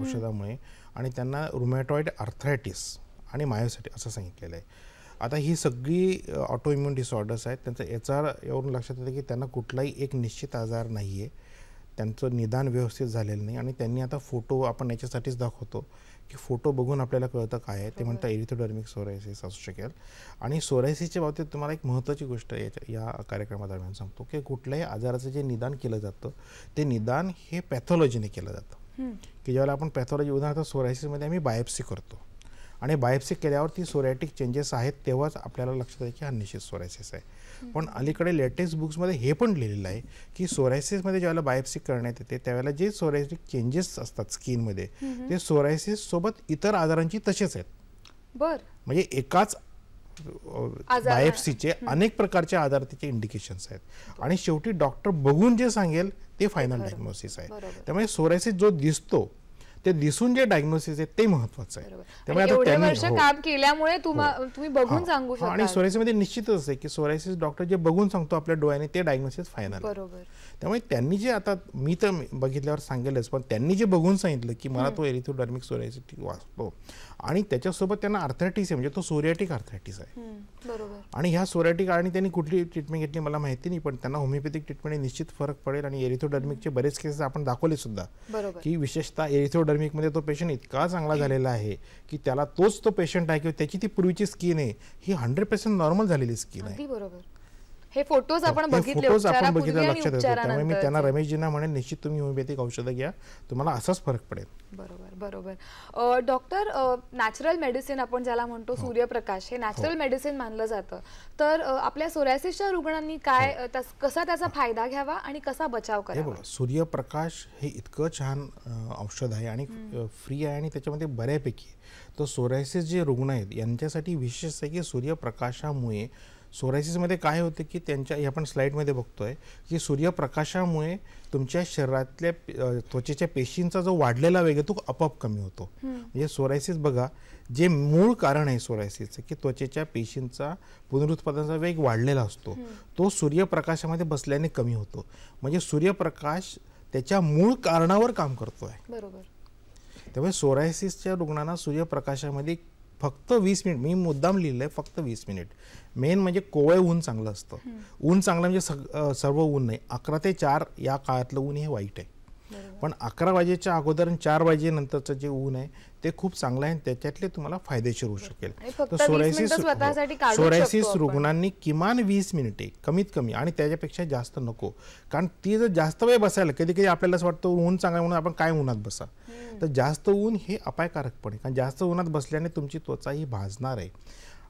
औषधामुळे आणि त्यांना रुमॅटॉइड आर्थरायटिस आणि मायोसायटी असं सांगितलेलं आहे आता ही सगळी ऑटोइम्युन डिसऑर्डर्स आहेत त्यांचं यावरून लक्षात येतं की त्यांना कुठलाही एक निश्चित आजार नाही आहे त्यांचं निदान व्यवस्थित झालेलं नाही आणि त्यांनी आता फोटो आपण याच्यासाठीच दाखवतो की फोटो बघून आपल्याला कळतं काय आहे ते हो. म्हणतात एरिथोडर्मिक सोरायसिस असू शकेल आणि सोरायसिसच्या बाबतीत तुम्हाला एक महत्त्वाची गोष्ट याच्या या कार्यक्रमादरम्यान सांगतो की कुठल्याही आजाराचं जे निदान केलं जातं ते निदान हे पॅथॉलॉजीने केलं जातं की ज्यावेळेला आपण पॅथॉलॉजी उदाहरणार्थ सोरायसिसमध्ये आम्ही बायोप्सी करतो आणि बायोप्सी केल्यावर ती सोरायटिक चेंजेस आहेत तेव्हाच आपल्याला लक्षात आहे की हा निश्चित सोरायसिस आहे पण अलीकडे लेटेस्ट बुक्समध्ये हे पण लिहिलेलं आहे की सोरायसिसमध्ये ज्यावेळेला बायोप्सी करण्यात येते त्यावेळेला जे सोरायसिक चेंजेस असतात स्किनमध्ये ते सोरायसिस सोबत इतर आजारांची तसेच आहेत बर म्हणजे एकाच बायोप्सीचे अनेक प्रकारचे आजार त्याचे इंडिकेशन्स आहेत आणि शेवटी डॉक्टर बघून जे सांगेल ते फायनल डायग्नोसिस आहे त्यामुळे सोरायसिस जो दिसतो ते दिसून जे डायग्नोसिस आहे ते महत्वाचं आहे त्यामुळे त्यांनी हो. काम केल्यामुळे हो. तुम्ही बघून सांगू शकता आणि मध्ये निश्चितच आहे की सोरायसिस डॉक्टर जे बघून सांगतो आपल्या डोळ्याने ते डायग्नोसिस फायनल बरोबर त्यामुळे त्यांनी जे आता मी तर बघितल्यावर सांगेलच पण त्यांनी जे बघून सांगितलं की मला तो एरिथोडर्मिक सोरायसिस वाचतो आणि त्याच्यासोबत त्यांना आर्थरायटिस आहे म्हणजे तो सोरियाटिक आर्थरायटिस आहे आणि ह्या सोरियाटिक आणि त्यांनी कुठली ट्रीटमेंट घेतली मला माहिती नाही पण त्यांना होमिओपॅथिक ट्रीटमेंट निश्चित फरक पडेल आणि एरिथोडर्मिकचे बरेच केसेस आपण दाखवले सुद्धा की विशेषतः एरिथोडर्मिकमध्ये तो पेशंट इतका चांगला झालेला आहे की त्याला तोच तो पेशंट आहे किंवा त्याची ती पूर्वीची स्किन आहे ही हंड्रेड पर्सेंट नॉर्मल झालेली स्किन आहे बरोबर हे फोटोज आपण बघितले आपण बघितले लक्षात येतो मी त्यांना रमेशजींना म्हणेन निश्चित तुम्ही होमिओपॅथिक औषधं घ्या तुम्हाला असाच फरक पडेल बरोबर बरोबर डॉक्टर नॅचरल मेडिसिन आपण ज्याला म्हणतो हो. सूर्यप्रकाश हे नॅचरल मेडिसिन हो. मानलं जातं तर आपल्या सोरायसिसच्या रुग्णांनी काय हो. कसा त्याचा फायदा घ्यावा आणि कसा बचाव करावा सूर्यप्रकाश हे इतकं छान औषध आहे आणि फ्री आहे आणि त्याच्यामध्ये बऱ्यापैकी तर सोरायसिस जे रुग्ण आहेत यांच्यासाठी विशेष आहे की सूर्यप्रकाशामुळे मध्ये काय होते की त्यांच्या हे आपण स्लाईडमध्ये मध्ये बघतोय की सूर्यप्रकाशामुळे तुमच्या शरीरातल्या त्वचेच्या पेशींचा जो वाढलेला वेग आहे तो आपोआप कमी होतो म्हणजे सोरायसिस बघा जे मूळ कारण आहे सोरायसिसचं की त्वचेच्या पेशींचा पुनरुत्पादनाचा वेग वाढलेला असतो तो सूर्यप्रकाशामध्ये बसल्याने कमी होतो म्हणजे सूर्यप्रकाश त्याच्या मूळ कारणावर काम करतोय बरोबर त्यामुळे सोरायसिसच्या रुग्णांना सूर्यप्रकाशामध्ये फक्त वीस मिनिट मी मुद्दाम लिहिलं फक्त वीस मिनिट मेन म्हणजे कोवळे ऊन चांगलं असतं ऊन चांगलं म्हणजे सर्व ऊन नाही अकरा ते चार या काळातलं ऊन हे वाईट आहे पण अकरा वाजेच्या अगोदर चार वाजेनंतरचं जे ऊन आहे ते खूप चांगलं आहे त्याच्यातले तुम्हाला फायदेशीर होऊ शकेल तर सोरायसिस सोरायसिस रुग्णांनी किमान वीस मिनिटे कमीत कमी आणि त्याच्यापेक्षा जास्त नको कारण ती जर जास्त वेळ बसायला कधी कधी आपल्याला असं वाटतं ऊन चांगला म्हणून आपण काय उन्हात बसा तर जास्त ऊन हे अपायकारक पण कारण जास्त उन्हात बसल्याने तुमची त्वचा ही भाजणार आहे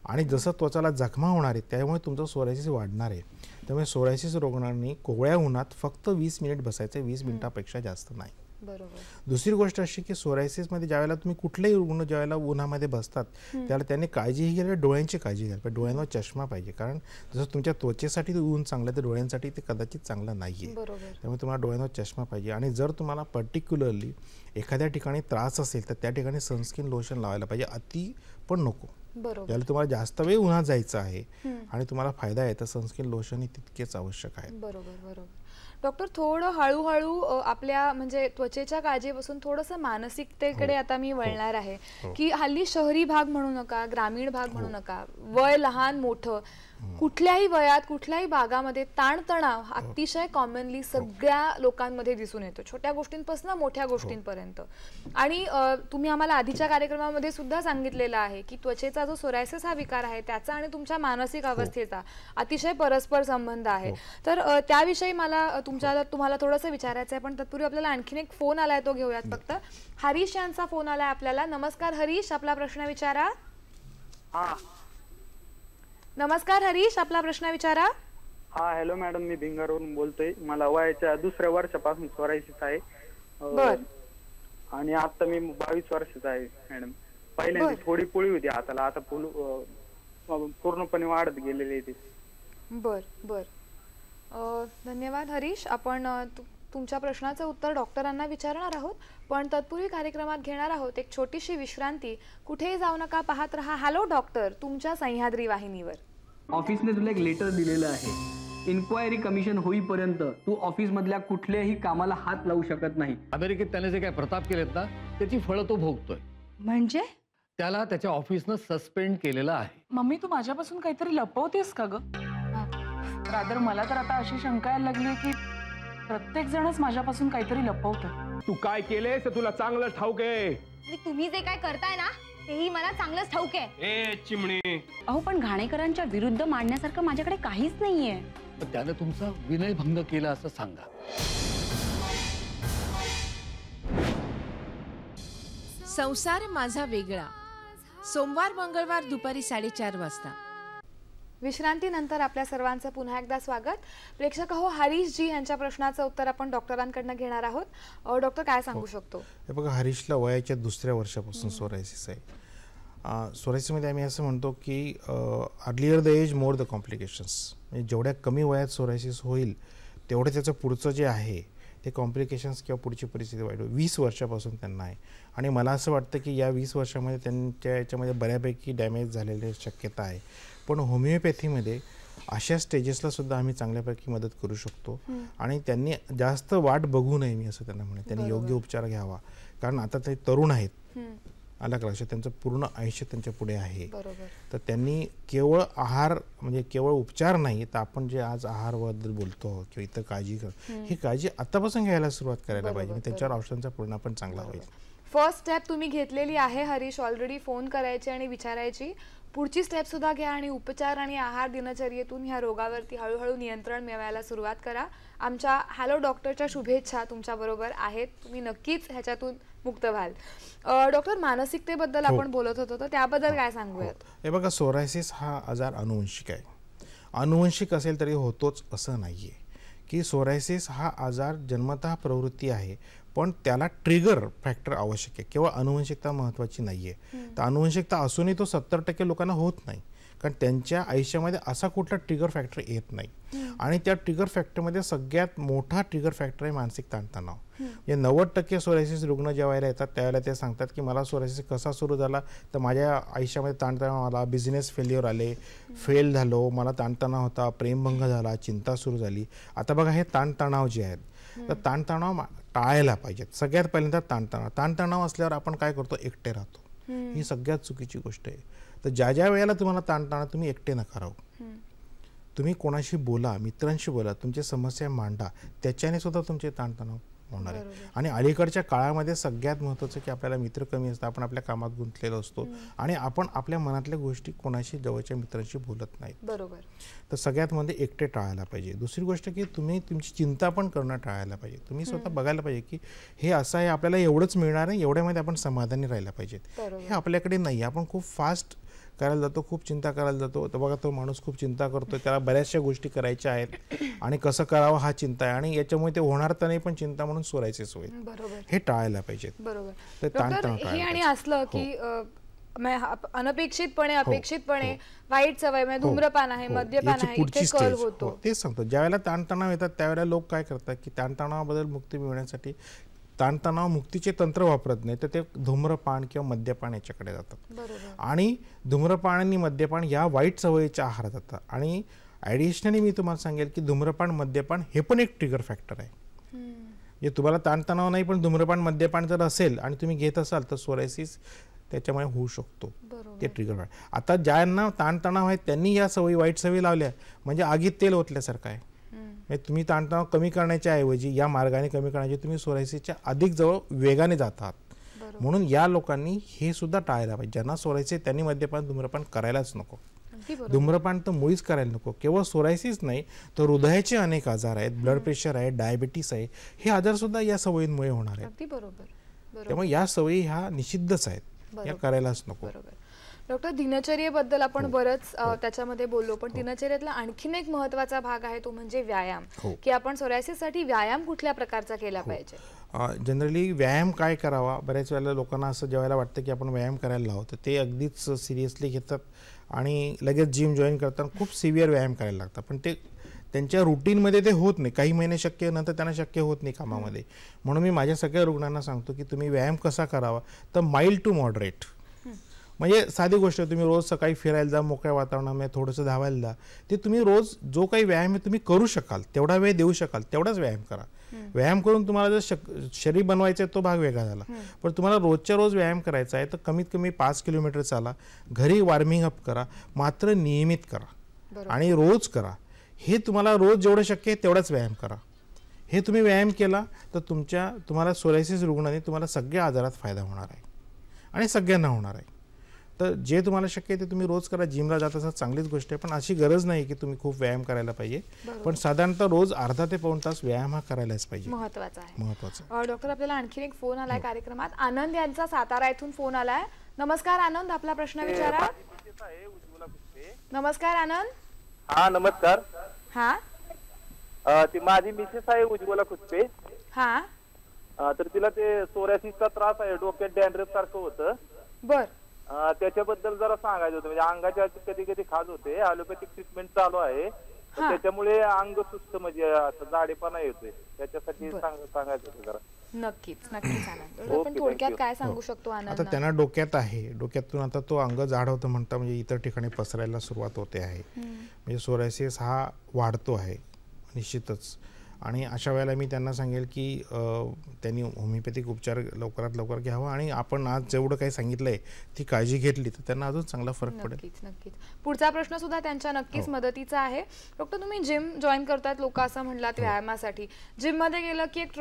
आणि जसं त्वचाला जखमा होणार आहे त्यामुळे तुमचं सोरायसिस वाढणार आहे त्यामुळे सोरायसिस रुग्णांनी कोवळ्या उन्हात फक्त वीस मिनिट बसायचं वीस मिनिटापेक्षा जास्त नाही बरोबर दुसरी गोष्ट अशी की सोरायसिसमध्ये वेळेला तुम्ही कुठलेही रुग्ण वेळेला उन्हामध्ये बसतात त्याला त्यांनी काळजीही घ्यायला डोळ्यांची काळजी घ्यायला पाहिजे डोळ्यांवर चष्मा पाहिजे कारण जसं तुमच्या त्वचेसाठी ऊन चांगलं तर डोळ्यांसाठी ते कदाचित चांगलं नाही आहे त्यामुळे तुम्हाला डोळ्यांवर चष्मा पाहिजे आणि जर तुम्हाला पर्टिक्युलरली एखाद्या ठिकाणी त्रास असेल तर त्या ठिकाणी सनस्क्रीन लोशन लावायला पाहिजे अति पण नको याला तुम्हाला जास्त वेळ उन्हात जायचं आहे आणि तुम्हाला फायदा आहे तर सनस्क्रीन लोशन हे तितकेच आवश्यक आहे बरोबर बरोबर डॉक्टर थोडं हळूहळू आपल्या म्हणजे त्वचेच्या काळजीपासून थोडंसं मानसिकतेकडे हो. आता मी हो. वळणार आहे हो. की हल्ली शहरी भाग म्हणू नका ग्रामीण भाग म्हणू नका वय लहान मोठं कुठल्याही वयात कुठल्याही भागामध्ये ताणतणाव अतिशय कॉमनली हो. सगळ्या लोकांमध्ये दिसून येतो छोट्या गोष्टींपासून मोठ्या हो. गोष्टींपर्यंत आणि तुम्ही आम्हाला आधीच्या कार्यक्रमामध्ये सुद्धा सांगितलेलं आहे की त्वचेचा जो सोरायसिस हा विकार आहे त्याचा आणि तुमच्या मानसिक हो. अवस्थेचा अतिशय परस्पर संबंध आहे तर त्याविषयी मला तुमच्या तुम्हाला थोडंसं विचारायचं आहे पण तत्पूर्वी आपल्याला आणखीन एक फोन आलाय तो घेऊयात फक्त हरीश यांचा फोन आलाय आपल्याला नमस्कार हरीश आपला प्रश्न विचारा नमस्कार हरीश आपला प्रश्न विचारा हा हॅलो मॅडम मी भिंगारवरून बोलतोय मला वयाच्या दुसऱ्या वर्षापासून स्वरायचीच आहे आणि आता मी बावीस वर्षाचा आहे मॅडम पहिल्यांदा थोडी पोळी होती हाताला आता पूर्णपणे वाढत गेलेली ती बर बर धन्यवाद हरीश आपण तुमच्या प्रश्नाचं उत्तर डॉक्टरांना विचारणार आहोत पण तत्पूर्वी कार्यक्रमात घेणार आहोत एक छोटीशी विश्रांती कुठेही जाऊ नका पाहत रहा हॅलो डॉक्टर तुमच्या सह्याद्री वाहिनीवर ऑफिसने तुला एक लेटर दिलेलं आहे इन्क्वायरी कमिशन होईपर्यंत तू ऑफिस मधल्या कुठल्याही कामाला हात लावू शकत नाही अमेरिकेत त्याने जे काय प्रताप केलेत ना त्याची फळं तो भोगतोय म्हणजे त्याला त्याच्या ऑफिसनं सस्पेंड केलेलं आहे मम्मी तू माझ्यापासून काहीतरी लपवतेस का ग रादर मला तर आता अशी शंका यायला लागली की प्रत्येक जणच माझ्यापासून काहीतरी लपवतं तू काय केलेस तुला चांगलं ठाऊक आहे आणि तुम्ही जे काय करताय ना तेही मला चांगलंच ठाऊक आहे ए चिमणी अहो पण घाणेकरांच्या विरुद्ध मांडण्यासारखं माझ्याकडे काहीच नाहीये त्यानं तुमचा विनयभंग केला असं सांगा संसार माझा वेगळा सोमवार मंगळवार दुपारी साडेचार वाजता विश्रांतीनंतर आपल्या सर्वांचं पुन्हा एकदा स्वागत प्रेक्षक हो हरीश जी यांच्या प्रश्नाचं उत्तर आपण डॉक्टरांकडून घेणार आहोत डॉक्टर काय सांगू हो. शकतो हे बघा हरीशला वयाच्या दुसऱ्या वर्षापासून सोरायसिस आहे सोरायसिसमध्ये आम्ही असं म्हणतो की earlier the age more the complications म्हणजे जेवढ्या कमी वयात सोरायसिस होईल तेवढं त्याचं पुढचं जे आहे ते कॉम्प्लिकेशन्स किंवा पुढची परिस्थिती वाईट होईल वीस वर्षापासून त्यांना आहे आणि मला असं वाटतं की या वीस वर्षामध्ये त्यांच्या याच्यामध्ये बऱ्यापैकी डॅमेज झालेली शक्यता आहे पण होमिओपॅथीमध्ये अशा स्टेजेसला सुद्धा आम्ही चांगल्यापैकी मदत करू शकतो आणि त्यांनी जास्त वाट बघू नये मी असं त्यांना म्हणे त्यांनी योग्य उपचार घ्यावा कारण आता ते तरुण आहेत अलग त्यांचं पूर्ण आयुष्य त्यांच्या पुढे आहे तर त्यांनी केवळ आहार म्हणजे केवळ उपचार नाही तर आपण जे आज आहारबद्दल बोलतो किंवा इतर काळजी कर ही काळजी आतापासून घ्यायला सुरुवात करायला पाहिजे त्यांच्यावर औषधांचा परिणाम पण चांगला होईल फर्स्ट स्टेप तुम्ही घेतलेली आहे हरीश ऑलरेडी फोन करायची आणि विचारायची पुढची सुद्धा घ्या आणि उपचार आणि आहार दिनचर्येतून ह्या रोगावरती हळूहळू नियंत्रण मिळवायला सुरुवात करा आमच्या हॅलो डॉक्टरच्या शुभेच्छा तुमच्याबरोबर आहेत तुम्ही नक्कीच ह्याच्यातून मुक्त व्हाल डॉक्टर मानसिकतेबद्दल हो. आपण बोलत होतो तर त्याबद्दल हो. काय हो. सांगूयात हे बघा सोरायसिस हा आजार अनुवंशिक आहे अनुवंशिक असेल तरी होतोच असं नाही की सोरायसिस हा आजार जन्मतः प्रवृत्ती आहे पण त्याला ट्रिगर फॅक्टर आवश्यक आहे केवळ अनुवंशिकता महत्त्वाची नाही आहे तर अनुवंशिकता असूनही तो सत्तर टक्के लोकांना होत नाही कारण त्यांच्या आयुष्यामध्ये असा कुठला ट्रिगर फॅक्टर येत नाही आणि त्या ट्रिगर फॅक्टरमध्ये सगळ्यात मोठा ट्रिगर फॅक्टर आहे मानसिक ताणतणाव म्हणजे नव्वद टक्के सोरायसिस रुग्ण जेव्हा येतात त्यावेळेला ते सांगतात की मला सोरायसिस कसा सुरू झाला तर माझ्या आयुष्यामध्ये ताणतणाव आला बिझनेस फेल्युअर आले फेल झालो मला ताणतणाव होता प्रेमभंग झाला चिंता सुरू झाली आता बघा हे ताणतणाव जे आहेत तर ताणतणाव टाळायला पाहिजेत सगळ्यात पहिल्यांदा ताणतणाव ताणतणाव असल्यावर आपण काय करतो एकटे राहतो ही सगळ्यात चुकीची गोष्ट आहे तर ज्या ज्या वेळेला तुम्हाला ताणतणाव तुम्ही एकटे नका राहू तुम्ही कोणाशी बोला मित्रांशी बोला तुमच्या समस्या मांडा त्याच्याने सुद्धा तुमचे ताणतणाव होणार आहे आणि अलीकडच्या काळामध्ये सगळ्यात महत्त्वाचं की आपल्याला मित्र कमी असतं आपण आपल्या कामात गुंतलेलो असतो आणि आपण आपल्या मनातल्या गोष्टी कोणाशी जवळच्या मित्रांशी बोलत नाहीत बरोबर तर सगळ्यात मध्ये एकटे टाळायला पाहिजे दुसरी गोष्ट की तुम्ही तुमची चिंता पण करणं टाळायला पाहिजे तुम्ही स्वतः बघायला पाहिजे की हे असं आहे आपल्याला एवढंच मिळणार आहे एवढ्यामध्ये आपण समाधानी राहायला पाहिजेत हे आपल्याकडे नाही आपण खूप फास्ट करायला जातो खूप चिंता करायला जातो तर बघा तो माणूस खूप चिंता करतो त्याला बऱ्याचशा गोष्टी करायच्या आहेत आणि कसं करावं हा चिंता आहे आणि याच्यामुळे ते होणार तर नाही पण चिंता म्हणून सोडायचे सोय बरोबर हे टाळायला पाहिजे बरोबर आणि असलं की हो. अनपेक्षितपणे हो. अपेक्षितपणे हो. वाईट सवय धूम्रपान आहे मद्यपान आहे कल होतो तेच सांगतो ज्यावेळेला ताणतणाव येतात त्यावेळेला लोक काय करतात की ताणतणावाबद्दल मुक्ती मिळवण्यासाठी ताणतणाव मुक्तीचे तंत्र वापरत नाही तर ते धूम्रपान किंवा मद्यपान याच्याकडे जातात आणि धूम्रपान आणि मद्यपान या वाईट सवयीच्या आहार जातात आणि ॲडिशनली मी तुम्हाला सांगेल की धूम्रपान मद्यपान हे पण एक ट्रिगर फॅक्टर आहे म्हणजे तुम्हाला ताणतणाव नाही पण धूम्रपान मद्यपान जर असेल आणि तुम्ही घेत असाल तर सोरायसिस त्याच्यामुळे होऊ शकतो ते ट्रिगर आता ज्यांना ताणतणाव आहे त्यांनी या सवयी वाईट सवयी लावल्या म्हणजे आगीत तेल ओतल्यासारखं आहे म्हणजे तुम्ही ताणतणाव कमी करण्याच्या ऐवजी या मार्गाने कमी करण्याची तुम्ही सोरायसीच्या अधिक जवळ वेगाने जातात म्हणून या लोकांनी हे सुद्धा टाळायला पाहिजे ज्यांना सोरायसी त्यांनी मद्यपान धूम्रपान करायलाच नको धूम्रपान तर मुळीच करायला नको केवळ सोरायसीच नाही तर हृदयाचे अनेक आजार आहेत ब्लड प्रेशर आहे डायबिटीस आहे हे आजार सुद्धा या सवयींमुळे होणार आहेत त्यामुळे या सवयी ह्या निषिद्धच आहेत या करायलाच नको डॉक्टर दिनचर्येबद्दल आपण हो. बरंच हो. त्याच्यामध्ये बोललो पण हो. दिनचर्यातला आणखीन एक महत्वाचा भाग आहे तो म्हणजे व्यायाम की आपण सोरायसिससाठी व्यायाम कुठल्या प्रकारचा केला पाहिजे जनरली व्यायाम काय करावा बऱ्याच वेळेला लोकांना असं जेवायला वाटतं की आपण व्यायाम करायला लावतो तर ते अगदीच सिरियसली घेतात आणि लगेच जिम जॉईन करताना खूप सिव्हिअर व्यायाम करायला लागतात पण ते त्यांच्या रुटीनमध्ये ते होत नाही काही महिने शक्य नंतर त्यांना शक्य होत नाही कामामध्ये म्हणून मी माझ्या सगळ्या रुग्णांना सांगतो की तुम्ही व्यायाम कसा करावा तर माइल्ड टू मॉडरेट म्हणजे साधी गोष्ट आहे तुम्ही रोज सकाळी फिरायला जा मोकळ्या वातावरणामध्ये थोडंसं धावायला जा ते तुम्ही रोज जो काही व्यायाम आहे तुम्ही करू शकाल तेवढा वेळ देऊ शकाल तेवढाच व्यायाम करा व्यायाम करून तुम्हाला जर शरीर बनवायचं आहे तो भाग वेगळा झाला पण तुम्हाला रोजच्या रोज व्यायाम करायचा आहे तर कमीत कमी पाच किलोमीटर चाला घरी वॉर्मिंग अप करा मात्र नियमित करा आणि रोज करा हे तुम्हाला रोज जेवढं शक्य आहे तेवढाच व्यायाम करा हे तुम्ही व्यायाम केला तर तुमच्या तुम्हाला सोलायसिस रुग्णाने तुम्हाला सगळ्या आजारात फायदा होणार आहे आणि सगळ्यांना होणार आहे तर जे तुम्हाला शक्य आहे ते तुम्ही रोज करा जिमला जात असं चांगलीच गोष्ट आहे पण अशी गरज नाही की तुम्ही खूप व्यायाम करायला पाहिजे पण साधारणतः रोज अर्धा ते पाऊन तास व्यायाम हा करायलाच पाहिजे महत्वाचा आहे महत्वाचा डॉक्टर आपल्याला आणखी एक फोन आलाय हो. कार्यक्रमात आनंद यांचा सातारा इथून फोन आलाय नमस्कार आनंद आपला प्रश्न विचारा नमस्कार आनंद हा नमस्कार हा ती माझी मिसेस आहे उज्ज्वला खुसपे हा तर तिला ते सोऱ्यासीसचा त्रास आहे डोक्यात डॅन्ड्रफ सारखं होतं बर त्याच्याबद्दल जरा सांगायचं होतं म्हणजे अंगाच्या कधी कधी खाज होते ॲलोपॅथिक ट्रीटमेंट चालू आहे त्याच्यामुळे अंग सुस्त म्हणजे असं जाडेपणा येतोय त्याच्यासाठी सांगायचं होतं जरा नक्कीच नक्कीच काय हो. सांगू शकतो आता त्यांना डोक्यात आहे डोक्यातून आता तो अंग जाड होतं म्हणता म्हणजे इतर ठिकाणी पसरायला सुरुवात होते आहे म्हणजे सोरायसिस हा वाढतो आहे निश्चितच आणि अशा वेळेला मी त्यांना सांगेल की त्यांनी होमिओपॅथिक उपचार लवकरात लवकर घ्यावा आणि आपण आज जेवढं काही सांगितलंय ती काळजी घेतली तर त्यांना अजून चांगला फरक पडेल नक्कीच पुढचा प्रश्न सुद्धा त्यांच्या नक्कीच हो. मदतीचा आहे डॉक्टर तुम्ही जिम जॉईन करतात लोक असं म्हणलात हो. व्यायामासाठी मध्ये गेलं की एक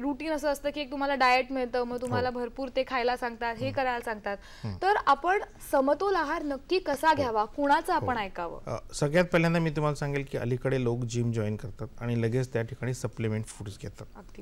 रुटीन असं असतं की एक तुम्हाला डाएट मिळतं मग तुम्हाला हो. भरपूर ते खायला सांगतात हे करायला सांगतात तर आपण समतोल आहार नक्की कसा घ्यावा कुणाचं आपण ऐकावं सगळ्यात पहिल्यांदा मी तुम्हाला सांगेल की अलीकडे लोक जिम जॉईन करतात आणि लगेच त्या ठिकाणी सप्लिमेंट फूड्स घेतात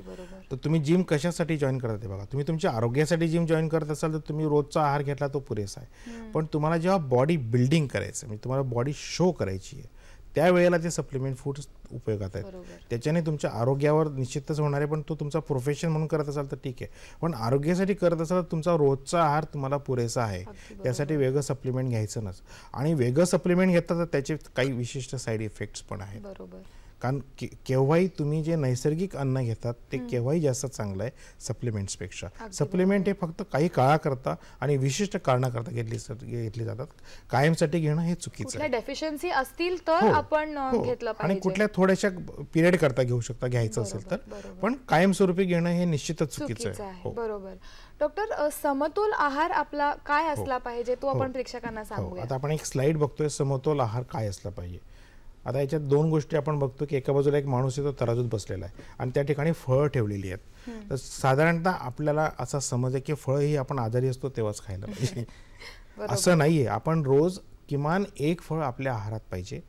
तर तुम्ही जिम कशासाठी जॉईन करता ते बघा तुम्ही तुमच्या आरोग्यासाठी जिम जॉईन करत असाल तर तुम्ही रोजचा आहार घेतला तो पुरेसा आहे पण तुम्हाला जेव्हा बॉडी बिल्डिंग करायचं म्हणजे तुम्हाला बॉडी शो करायची आहे त्यावेळेला ते सप्लिमेंट फूड्स उपयोगात आहेत त्याच्याने तुमच्या आरोग्यावर निश्चितच होणार आहे पण तो तुमचा प्रोफेशन म्हणून करत असाल तर ठीक आहे पण आरोग्यासाठी करत असाल तर तुमचा रोजचा आहार तुम्हाला पुरेसा आहे त्यासाठी वेगळं सप्लिमेंट घ्यायचं नस आणि वेगळं सप्लिमेंट घेतात तर त्याचे काही विशिष्ट साईड इफेक्ट्स पण आहेत बरोबर कारण केव्हाही तुम्ही जे नैसर्गिक अन्न घेतात ते केव्हाही जास्त चांगलं आहे सप्लिमेंट्सपेक्षा सप्लिमेंट हे फक्त काही काळाकरता आणि विशिष्ट कारणाकरता घेतली घेतली जातात कायमसाठी घेणं हे चुकीचं आहे डेफिशियन्सी असतील तर हो. आपण हो. घेतलं आणि कुठल्या थोड्याशा पिरियड करता घेऊ शकता घ्यायचं असेल तर पण कायमस्वरूपी घेणं हे निश्चितच चुकीचं आहे हो. बरोबर डॉक्टर समतोल आहार आपला काय असला पाहिजे तो आपण प्रेक्षकांना सांगू आता आपण एक स्लाइड बघतोय समतोल आहार काय असला पाहिजे आता याच्यात दोन गोष्टी आपण बघतो की एका बाजूला एक माणूस तो तराजूत बसलेला आहे आणि त्या ठिकाणी फळं ठेवलेली आहेत तर साधारणतः आपल्याला असा समज आहे की फळं ही आपण आजारी असतो तेव्हाच खायला पाहिजे असं नाही आहे आपण रोज किमान एक फळ आपल्या आहारात पाहिजे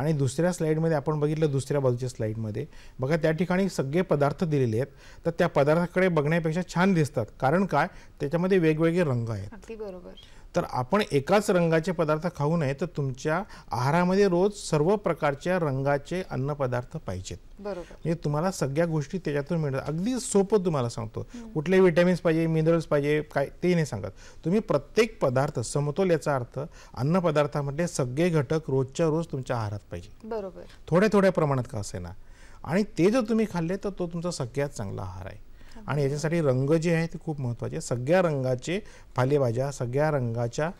आणि दुसऱ्या स्लाईडमध्ये आपण बघितलं दुसऱ्या बाजूच्या स्लाईडमध्ये बघा त्या ठिकाणी सगळे पदार्थ दिलेले आहेत तर त्या पदार्थाकडे बघण्यापेक्षा छान दिसतात कारण काय त्याच्यामध्ये वेगवेगळे रंग आहेत बरोबर तर आपण एकाच रंगाचे पदार्थ खाऊ नये तर तुमच्या आहारामध्ये रोज सर्व प्रकारच्या रंगाचे अन्नपदार्थ पाहिजेत म्हणजे तुम्हाला सगळ्या गोष्टी त्याच्यातून मिळतात अगदी सोपं तुम्हाला सांगतो कुठले विटॅमिन्स पाहिजे मिनरल्स पाहिजे काय ते नाही सांगत तुम्ही प्रत्येक पदार्थ समतोल याचा अर्थ पदार्थामधले सगळे घटक रोजच्या रोज तुमच्या आहारात पाहिजे बरोबर थोड्या थोड्या प्रमाणात का असे ना आणि ते जर तुम्ही खाल्ले तर तो तुमचा सगळ्यात चांगला आहार आहे आणि याच्यासाठी रंग जे आहे ते खूप महत्त्वाचे सगळ्या रंगाचे पालेभाज्या सगळ्या रंगाच्या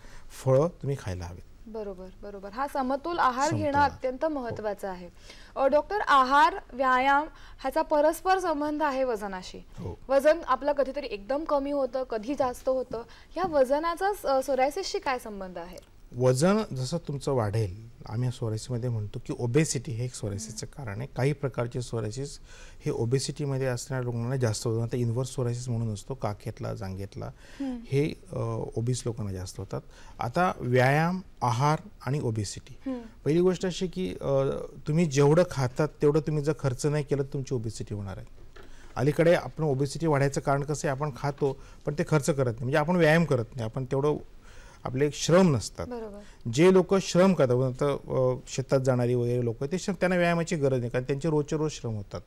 फळं तुम्ही खायला हवेत बरोबर बरोबर हा समतोल आहार घेणं अत्यंत हो. महत्वाचं आहे डॉक्टर आहार व्यायाम ह्याचा परस्पर संबंध आहे वजनाशी हो. वजन आपलं कधीतरी एकदम कमी होतं कधी जास्त होतं ह्या वजनाचा सोरायसिसशी काय संबंध आहे वजन जसं तुमचं वाढेल आम्ही सोरायसीमध्ये म्हणतो की ओबेसिटी हे एक सोरायसिसचं कारण आहे काही प्रकारचे सोरायसिस हे ओबेसिटीमध्ये असणाऱ्या रुग्णांना जास्त होतं आता इन्व्हर्स सोरायसिस म्हणून असतो काखेतला जांगेतला हे ओबीस लोकांना जास्त होतात आता व्यायाम आहार आणि ओबेसिटी पहिली गोष्ट अशी की तुम्ही जेवढं खातात तेवढं तुम्ही जर खर्च नाही केलं तुमची ओबेसिटी होणार आहे अलीकडे आपण ओबेसिटी वाढायचं कारण कसं आहे आपण खातो पण ते खर्च करत नाही म्हणजे आपण व्यायाम करत नाही आपण तेवढं आपले श्रम नसतात जे लोक श्रम करतात शेतात जाणारी वगैरे लोक ते श्रम त्यांना व्यायामाची गरज नाही कारण त्यांचे रोजचे रोज श्रम होतात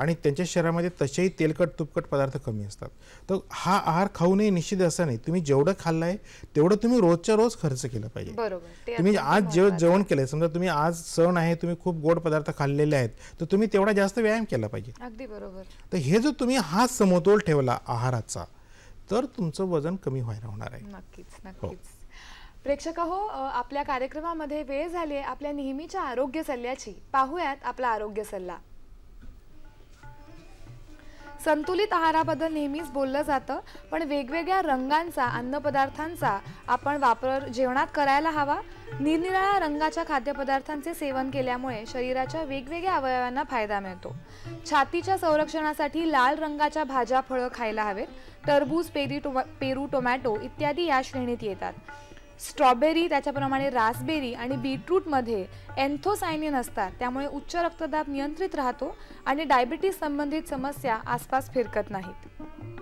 आणि त्यांच्या शरीरामध्ये तसेही तेलकट तुपकट पदार्थ कमी असतात तर हा आहार खाऊ नये निश्चित असा नाही तुम्ही जेवढं खाल्लाय तेवढं तुम्ही रोजच्या रोज खर्च केला पाहिजे तुम्ही आज जेव जेवण केलंय समजा तुम्ही आज सण आहे तुम्ही खूप गोड पदार्थ खाल्लेले आहेत तर तुम्ही तेवढा जास्त व्यायाम केला पाहिजे अगदी बरोबर तर हे जो तुम्ही हा समतोल ठेवला आहाराचा तर तुमचं वजन कमी व्हायला होणार आहे नक्कीच हो. नक्कीच प्रेक्षक हो आपल्या कार्यक्रमामध्ये वेळ झाली आपल्या नेहमीच्या आरोग्य सल्ल्याची पाहूयात आपला आरोग्य सल्ला संतुलित आहाराबद्दल नेहमीच बोललं जातं पण वेगवेगळ्या रंगांचा अन्नपदार्थांचा आपण वापर जेवणात करायला हवा निरनिराळ्या रंगाच्या खाद्यपदार्थांचे सेवन केल्यामुळे शरीराच्या वेगवेगळ्या अवयवांना फायदा मिळतो छातीच्या संरक्षणासाठी लाल रंगाच्या भाज्या फळं खायला हवेत टरबूज पेरी टो पेरू टोमॅटो इत्यादी या श्रेणीत येतात स्ट्रॉबेरी त्याच्याप्रमाणे रासबेरी आणि बीटरूटमध्ये एन्थोसायनिन असतात त्यामुळे उच्च रक्तदाब नियंत्रित राहतो आणि डायबिटीस संबंधित समस्या आसपास फिरकत नाहीत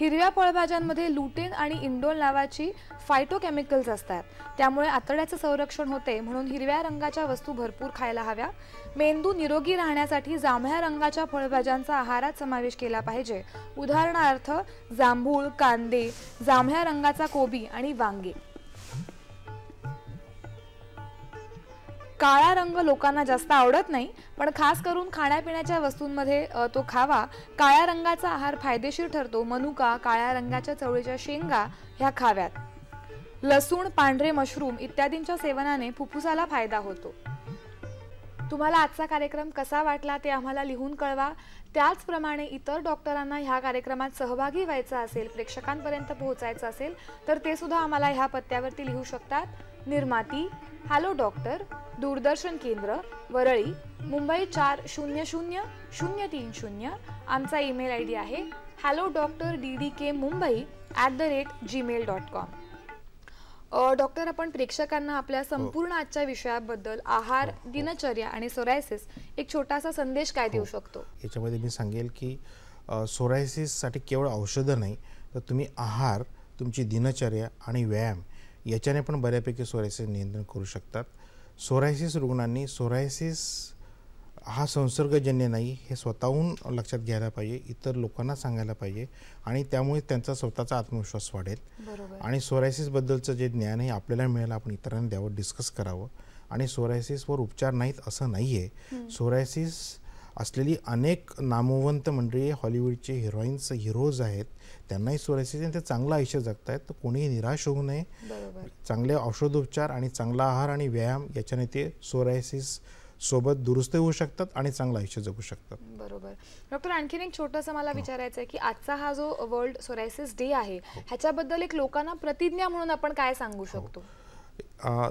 हिरव्या फळभाज्यांमध्ये लुटेन आणि इंडोल नावाची फायटोकेमिकल्स असतात त्यामुळे आतड्याचं संरक्षण होते म्हणून हिरव्या रंगाच्या वस्तू भरपूर खायला हव्या मेंदू निरोगी राहण्यासाठी जांभळ्या रंगाच्या फळभाज्यांचा आहारात समावेश केला पाहिजे उदाहरणार्थ जांभूळ कांदे जांभळ्या रंगाचा कोबी आणि वांगे काळा रंग लोकांना जास्त आवडत नाही पण खास करून खाण्यापिण्याच्या वस्तूंमध्ये तो खावा काळ्या रंगाचा आहार फायदेशीर ठरतो मनुका काळ्या रंगाच्या चवळीच्या शेंगा ह्या खाव्यात लसूण पांढरे मशरूम इत्यादींच्या सेवनाने फुफ्फुसाला फायदा होतो तुम्हाला आजचा कार्यक्रम कसा वाटला ते आम्हाला लिहून कळवा त्याचप्रमाणे इतर डॉक्टरांना ह्या कार्यक्रमात सहभागी व्हायचा असेल प्रेक्षकांपर्यंत पोहोचायचं असेल तर ते सुद्धा आम्हाला ह्या पत्त्यावरती लिहू शकतात निर्माती हॅलो डॉक्टर दूरदर्शन केंद्र वरळी मुंबई चार शून्य शून्य शून्य तीन शून्य आमचा ईमेल आय डी आहे hello doctor D D K Mumbai at the rate Gmail dot com doctor आपण प्रेक्षकांना आपल्या हो. संपूर्ण आजच्या विषयाबद्दल आहार हो, हो. दिनचर्या आणि सोरायसिस एक छोटासा संदेश काय देऊ शकतो याच्यामध्ये मी सांगेल की सोरायसिससाठी केवळ औषधं नाही तर तुम्ही आहार तुमची दिनचर्या आणि व्यायाम याच्याने पण बऱ्यापैकी सोरायसिस नियंत्रण करू शकतात सोरायसिस रुग्णांनी सोरायसिस हा संसर्गजन्य नाही हे स्वतःहून लक्षात घ्यायला पाहिजे इतर लोकांना सांगायला पाहिजे आणि त्यामुळे त्यांचा स्वतःचा आत्मविश्वास वाढेल आणि सोरायसिसबद्दलचं जे ज्ञान आहे आपल्याला मिळालं आपण इतरांना द्यावं डिस्कस करावं आणि सोरायसिसवर उपचार नाहीत असं नाही आहे सोरायसिस असलेली अनेक नामवंत मंडळी हॉलिवूडचे हिरोईन्स हिरोज आहेत त्यांनाही आणि ते चांगलं आयुष्य जगतायत तर कोणीही निराश होऊ नये चांगले औषधोपचार आणि चांगला आहार आणि व्यायाम याच्याने ते सोरायसिस सोबत दुरुस्त होऊ शकतात आणि चांगलं आयुष्य जगू शकतात बरोबर डॉक्टर आणखीन एक छोटस मला हो. विचारायचं आहे की आजचा हा जो वर्ल्ड सोरायसिस डे आहे हो. ह्याच्याबद्दल एक लोकांना प्रतिज्ञा म्हणून आपण काय सांगू हो. शकतो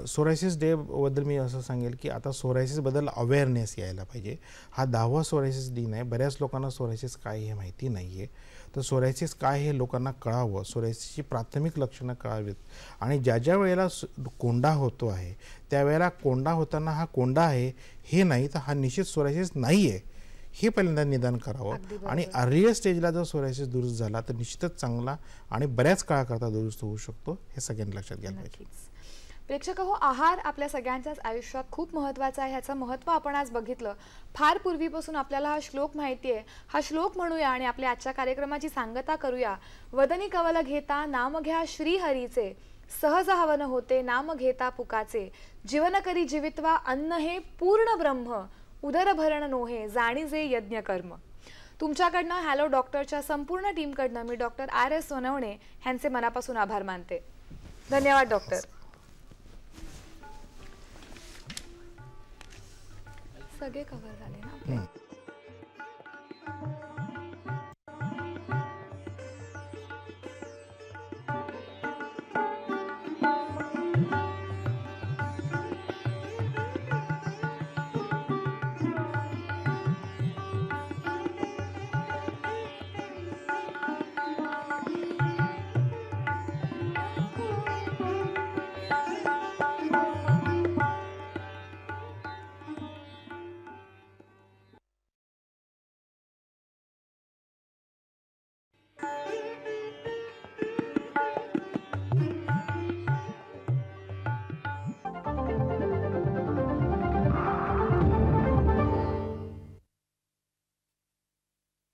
सोरायसिस डे बद्दल मी असं सांगेल की आता सोरायसिस बद्दल अवेअरनेस यायला पाहिजे हा दहावा सोरायसिस डे नाही बऱ्याच लोकांना सोरायसिस काय हे माहिती नाही आहे तर सोरायसिस काय हे लोकांना कळावं सोरायसिसची प्राथमिक लक्षणं कळावीत आणि ज्या ज्या वेळेला कोंडा होतो आहे त्यावेळेला कोंडा होताना हा कोंडा आहे हे नाही तर हा निश्चित सोरायसिस नाही आहे हे पहिल्यांदा निदान करावं आणि अर्लियर स्टेजला जर सोरायसिस दुरुस्त झाला तर निश्चितच चांगला आणि बऱ्याच काळाकरता दुरुस्त होऊ शकतो हे सगळ्यांनी लक्षात घ्यायला पाहिजे प्रेक्षक हो आहार आपल्या सगळ्यांच्याच आयुष्यात खूप महत्त्वाचा आहे ह्याचं महत्त्व आपण आज बघितलं फार पूर्वीपासून आपल्याला हा श्लोक माहिती आहे हा श्लोक म्हणूया आणि आपल्या आजच्या कार्यक्रमाची सांगता करूया वदनी कवल घेता नाम घ्या श्रीहरीचे सहज हवन होते नाम घेता पुकाचे जीवन करी जीवित्वा अन्न हे पूर्ण ब्रह्म उदरभरण नोहे जाणीजे यज्ञ कर्म तुमच्याकडनं हॅलो डॉक्टरच्या संपूर्ण टीमकडनं मी डॉक्टर आर एस सोनवणे ह्यांचे मनापासून आभार मानते धन्यवाद डॉक्टर सगळे कव्हर झाले ना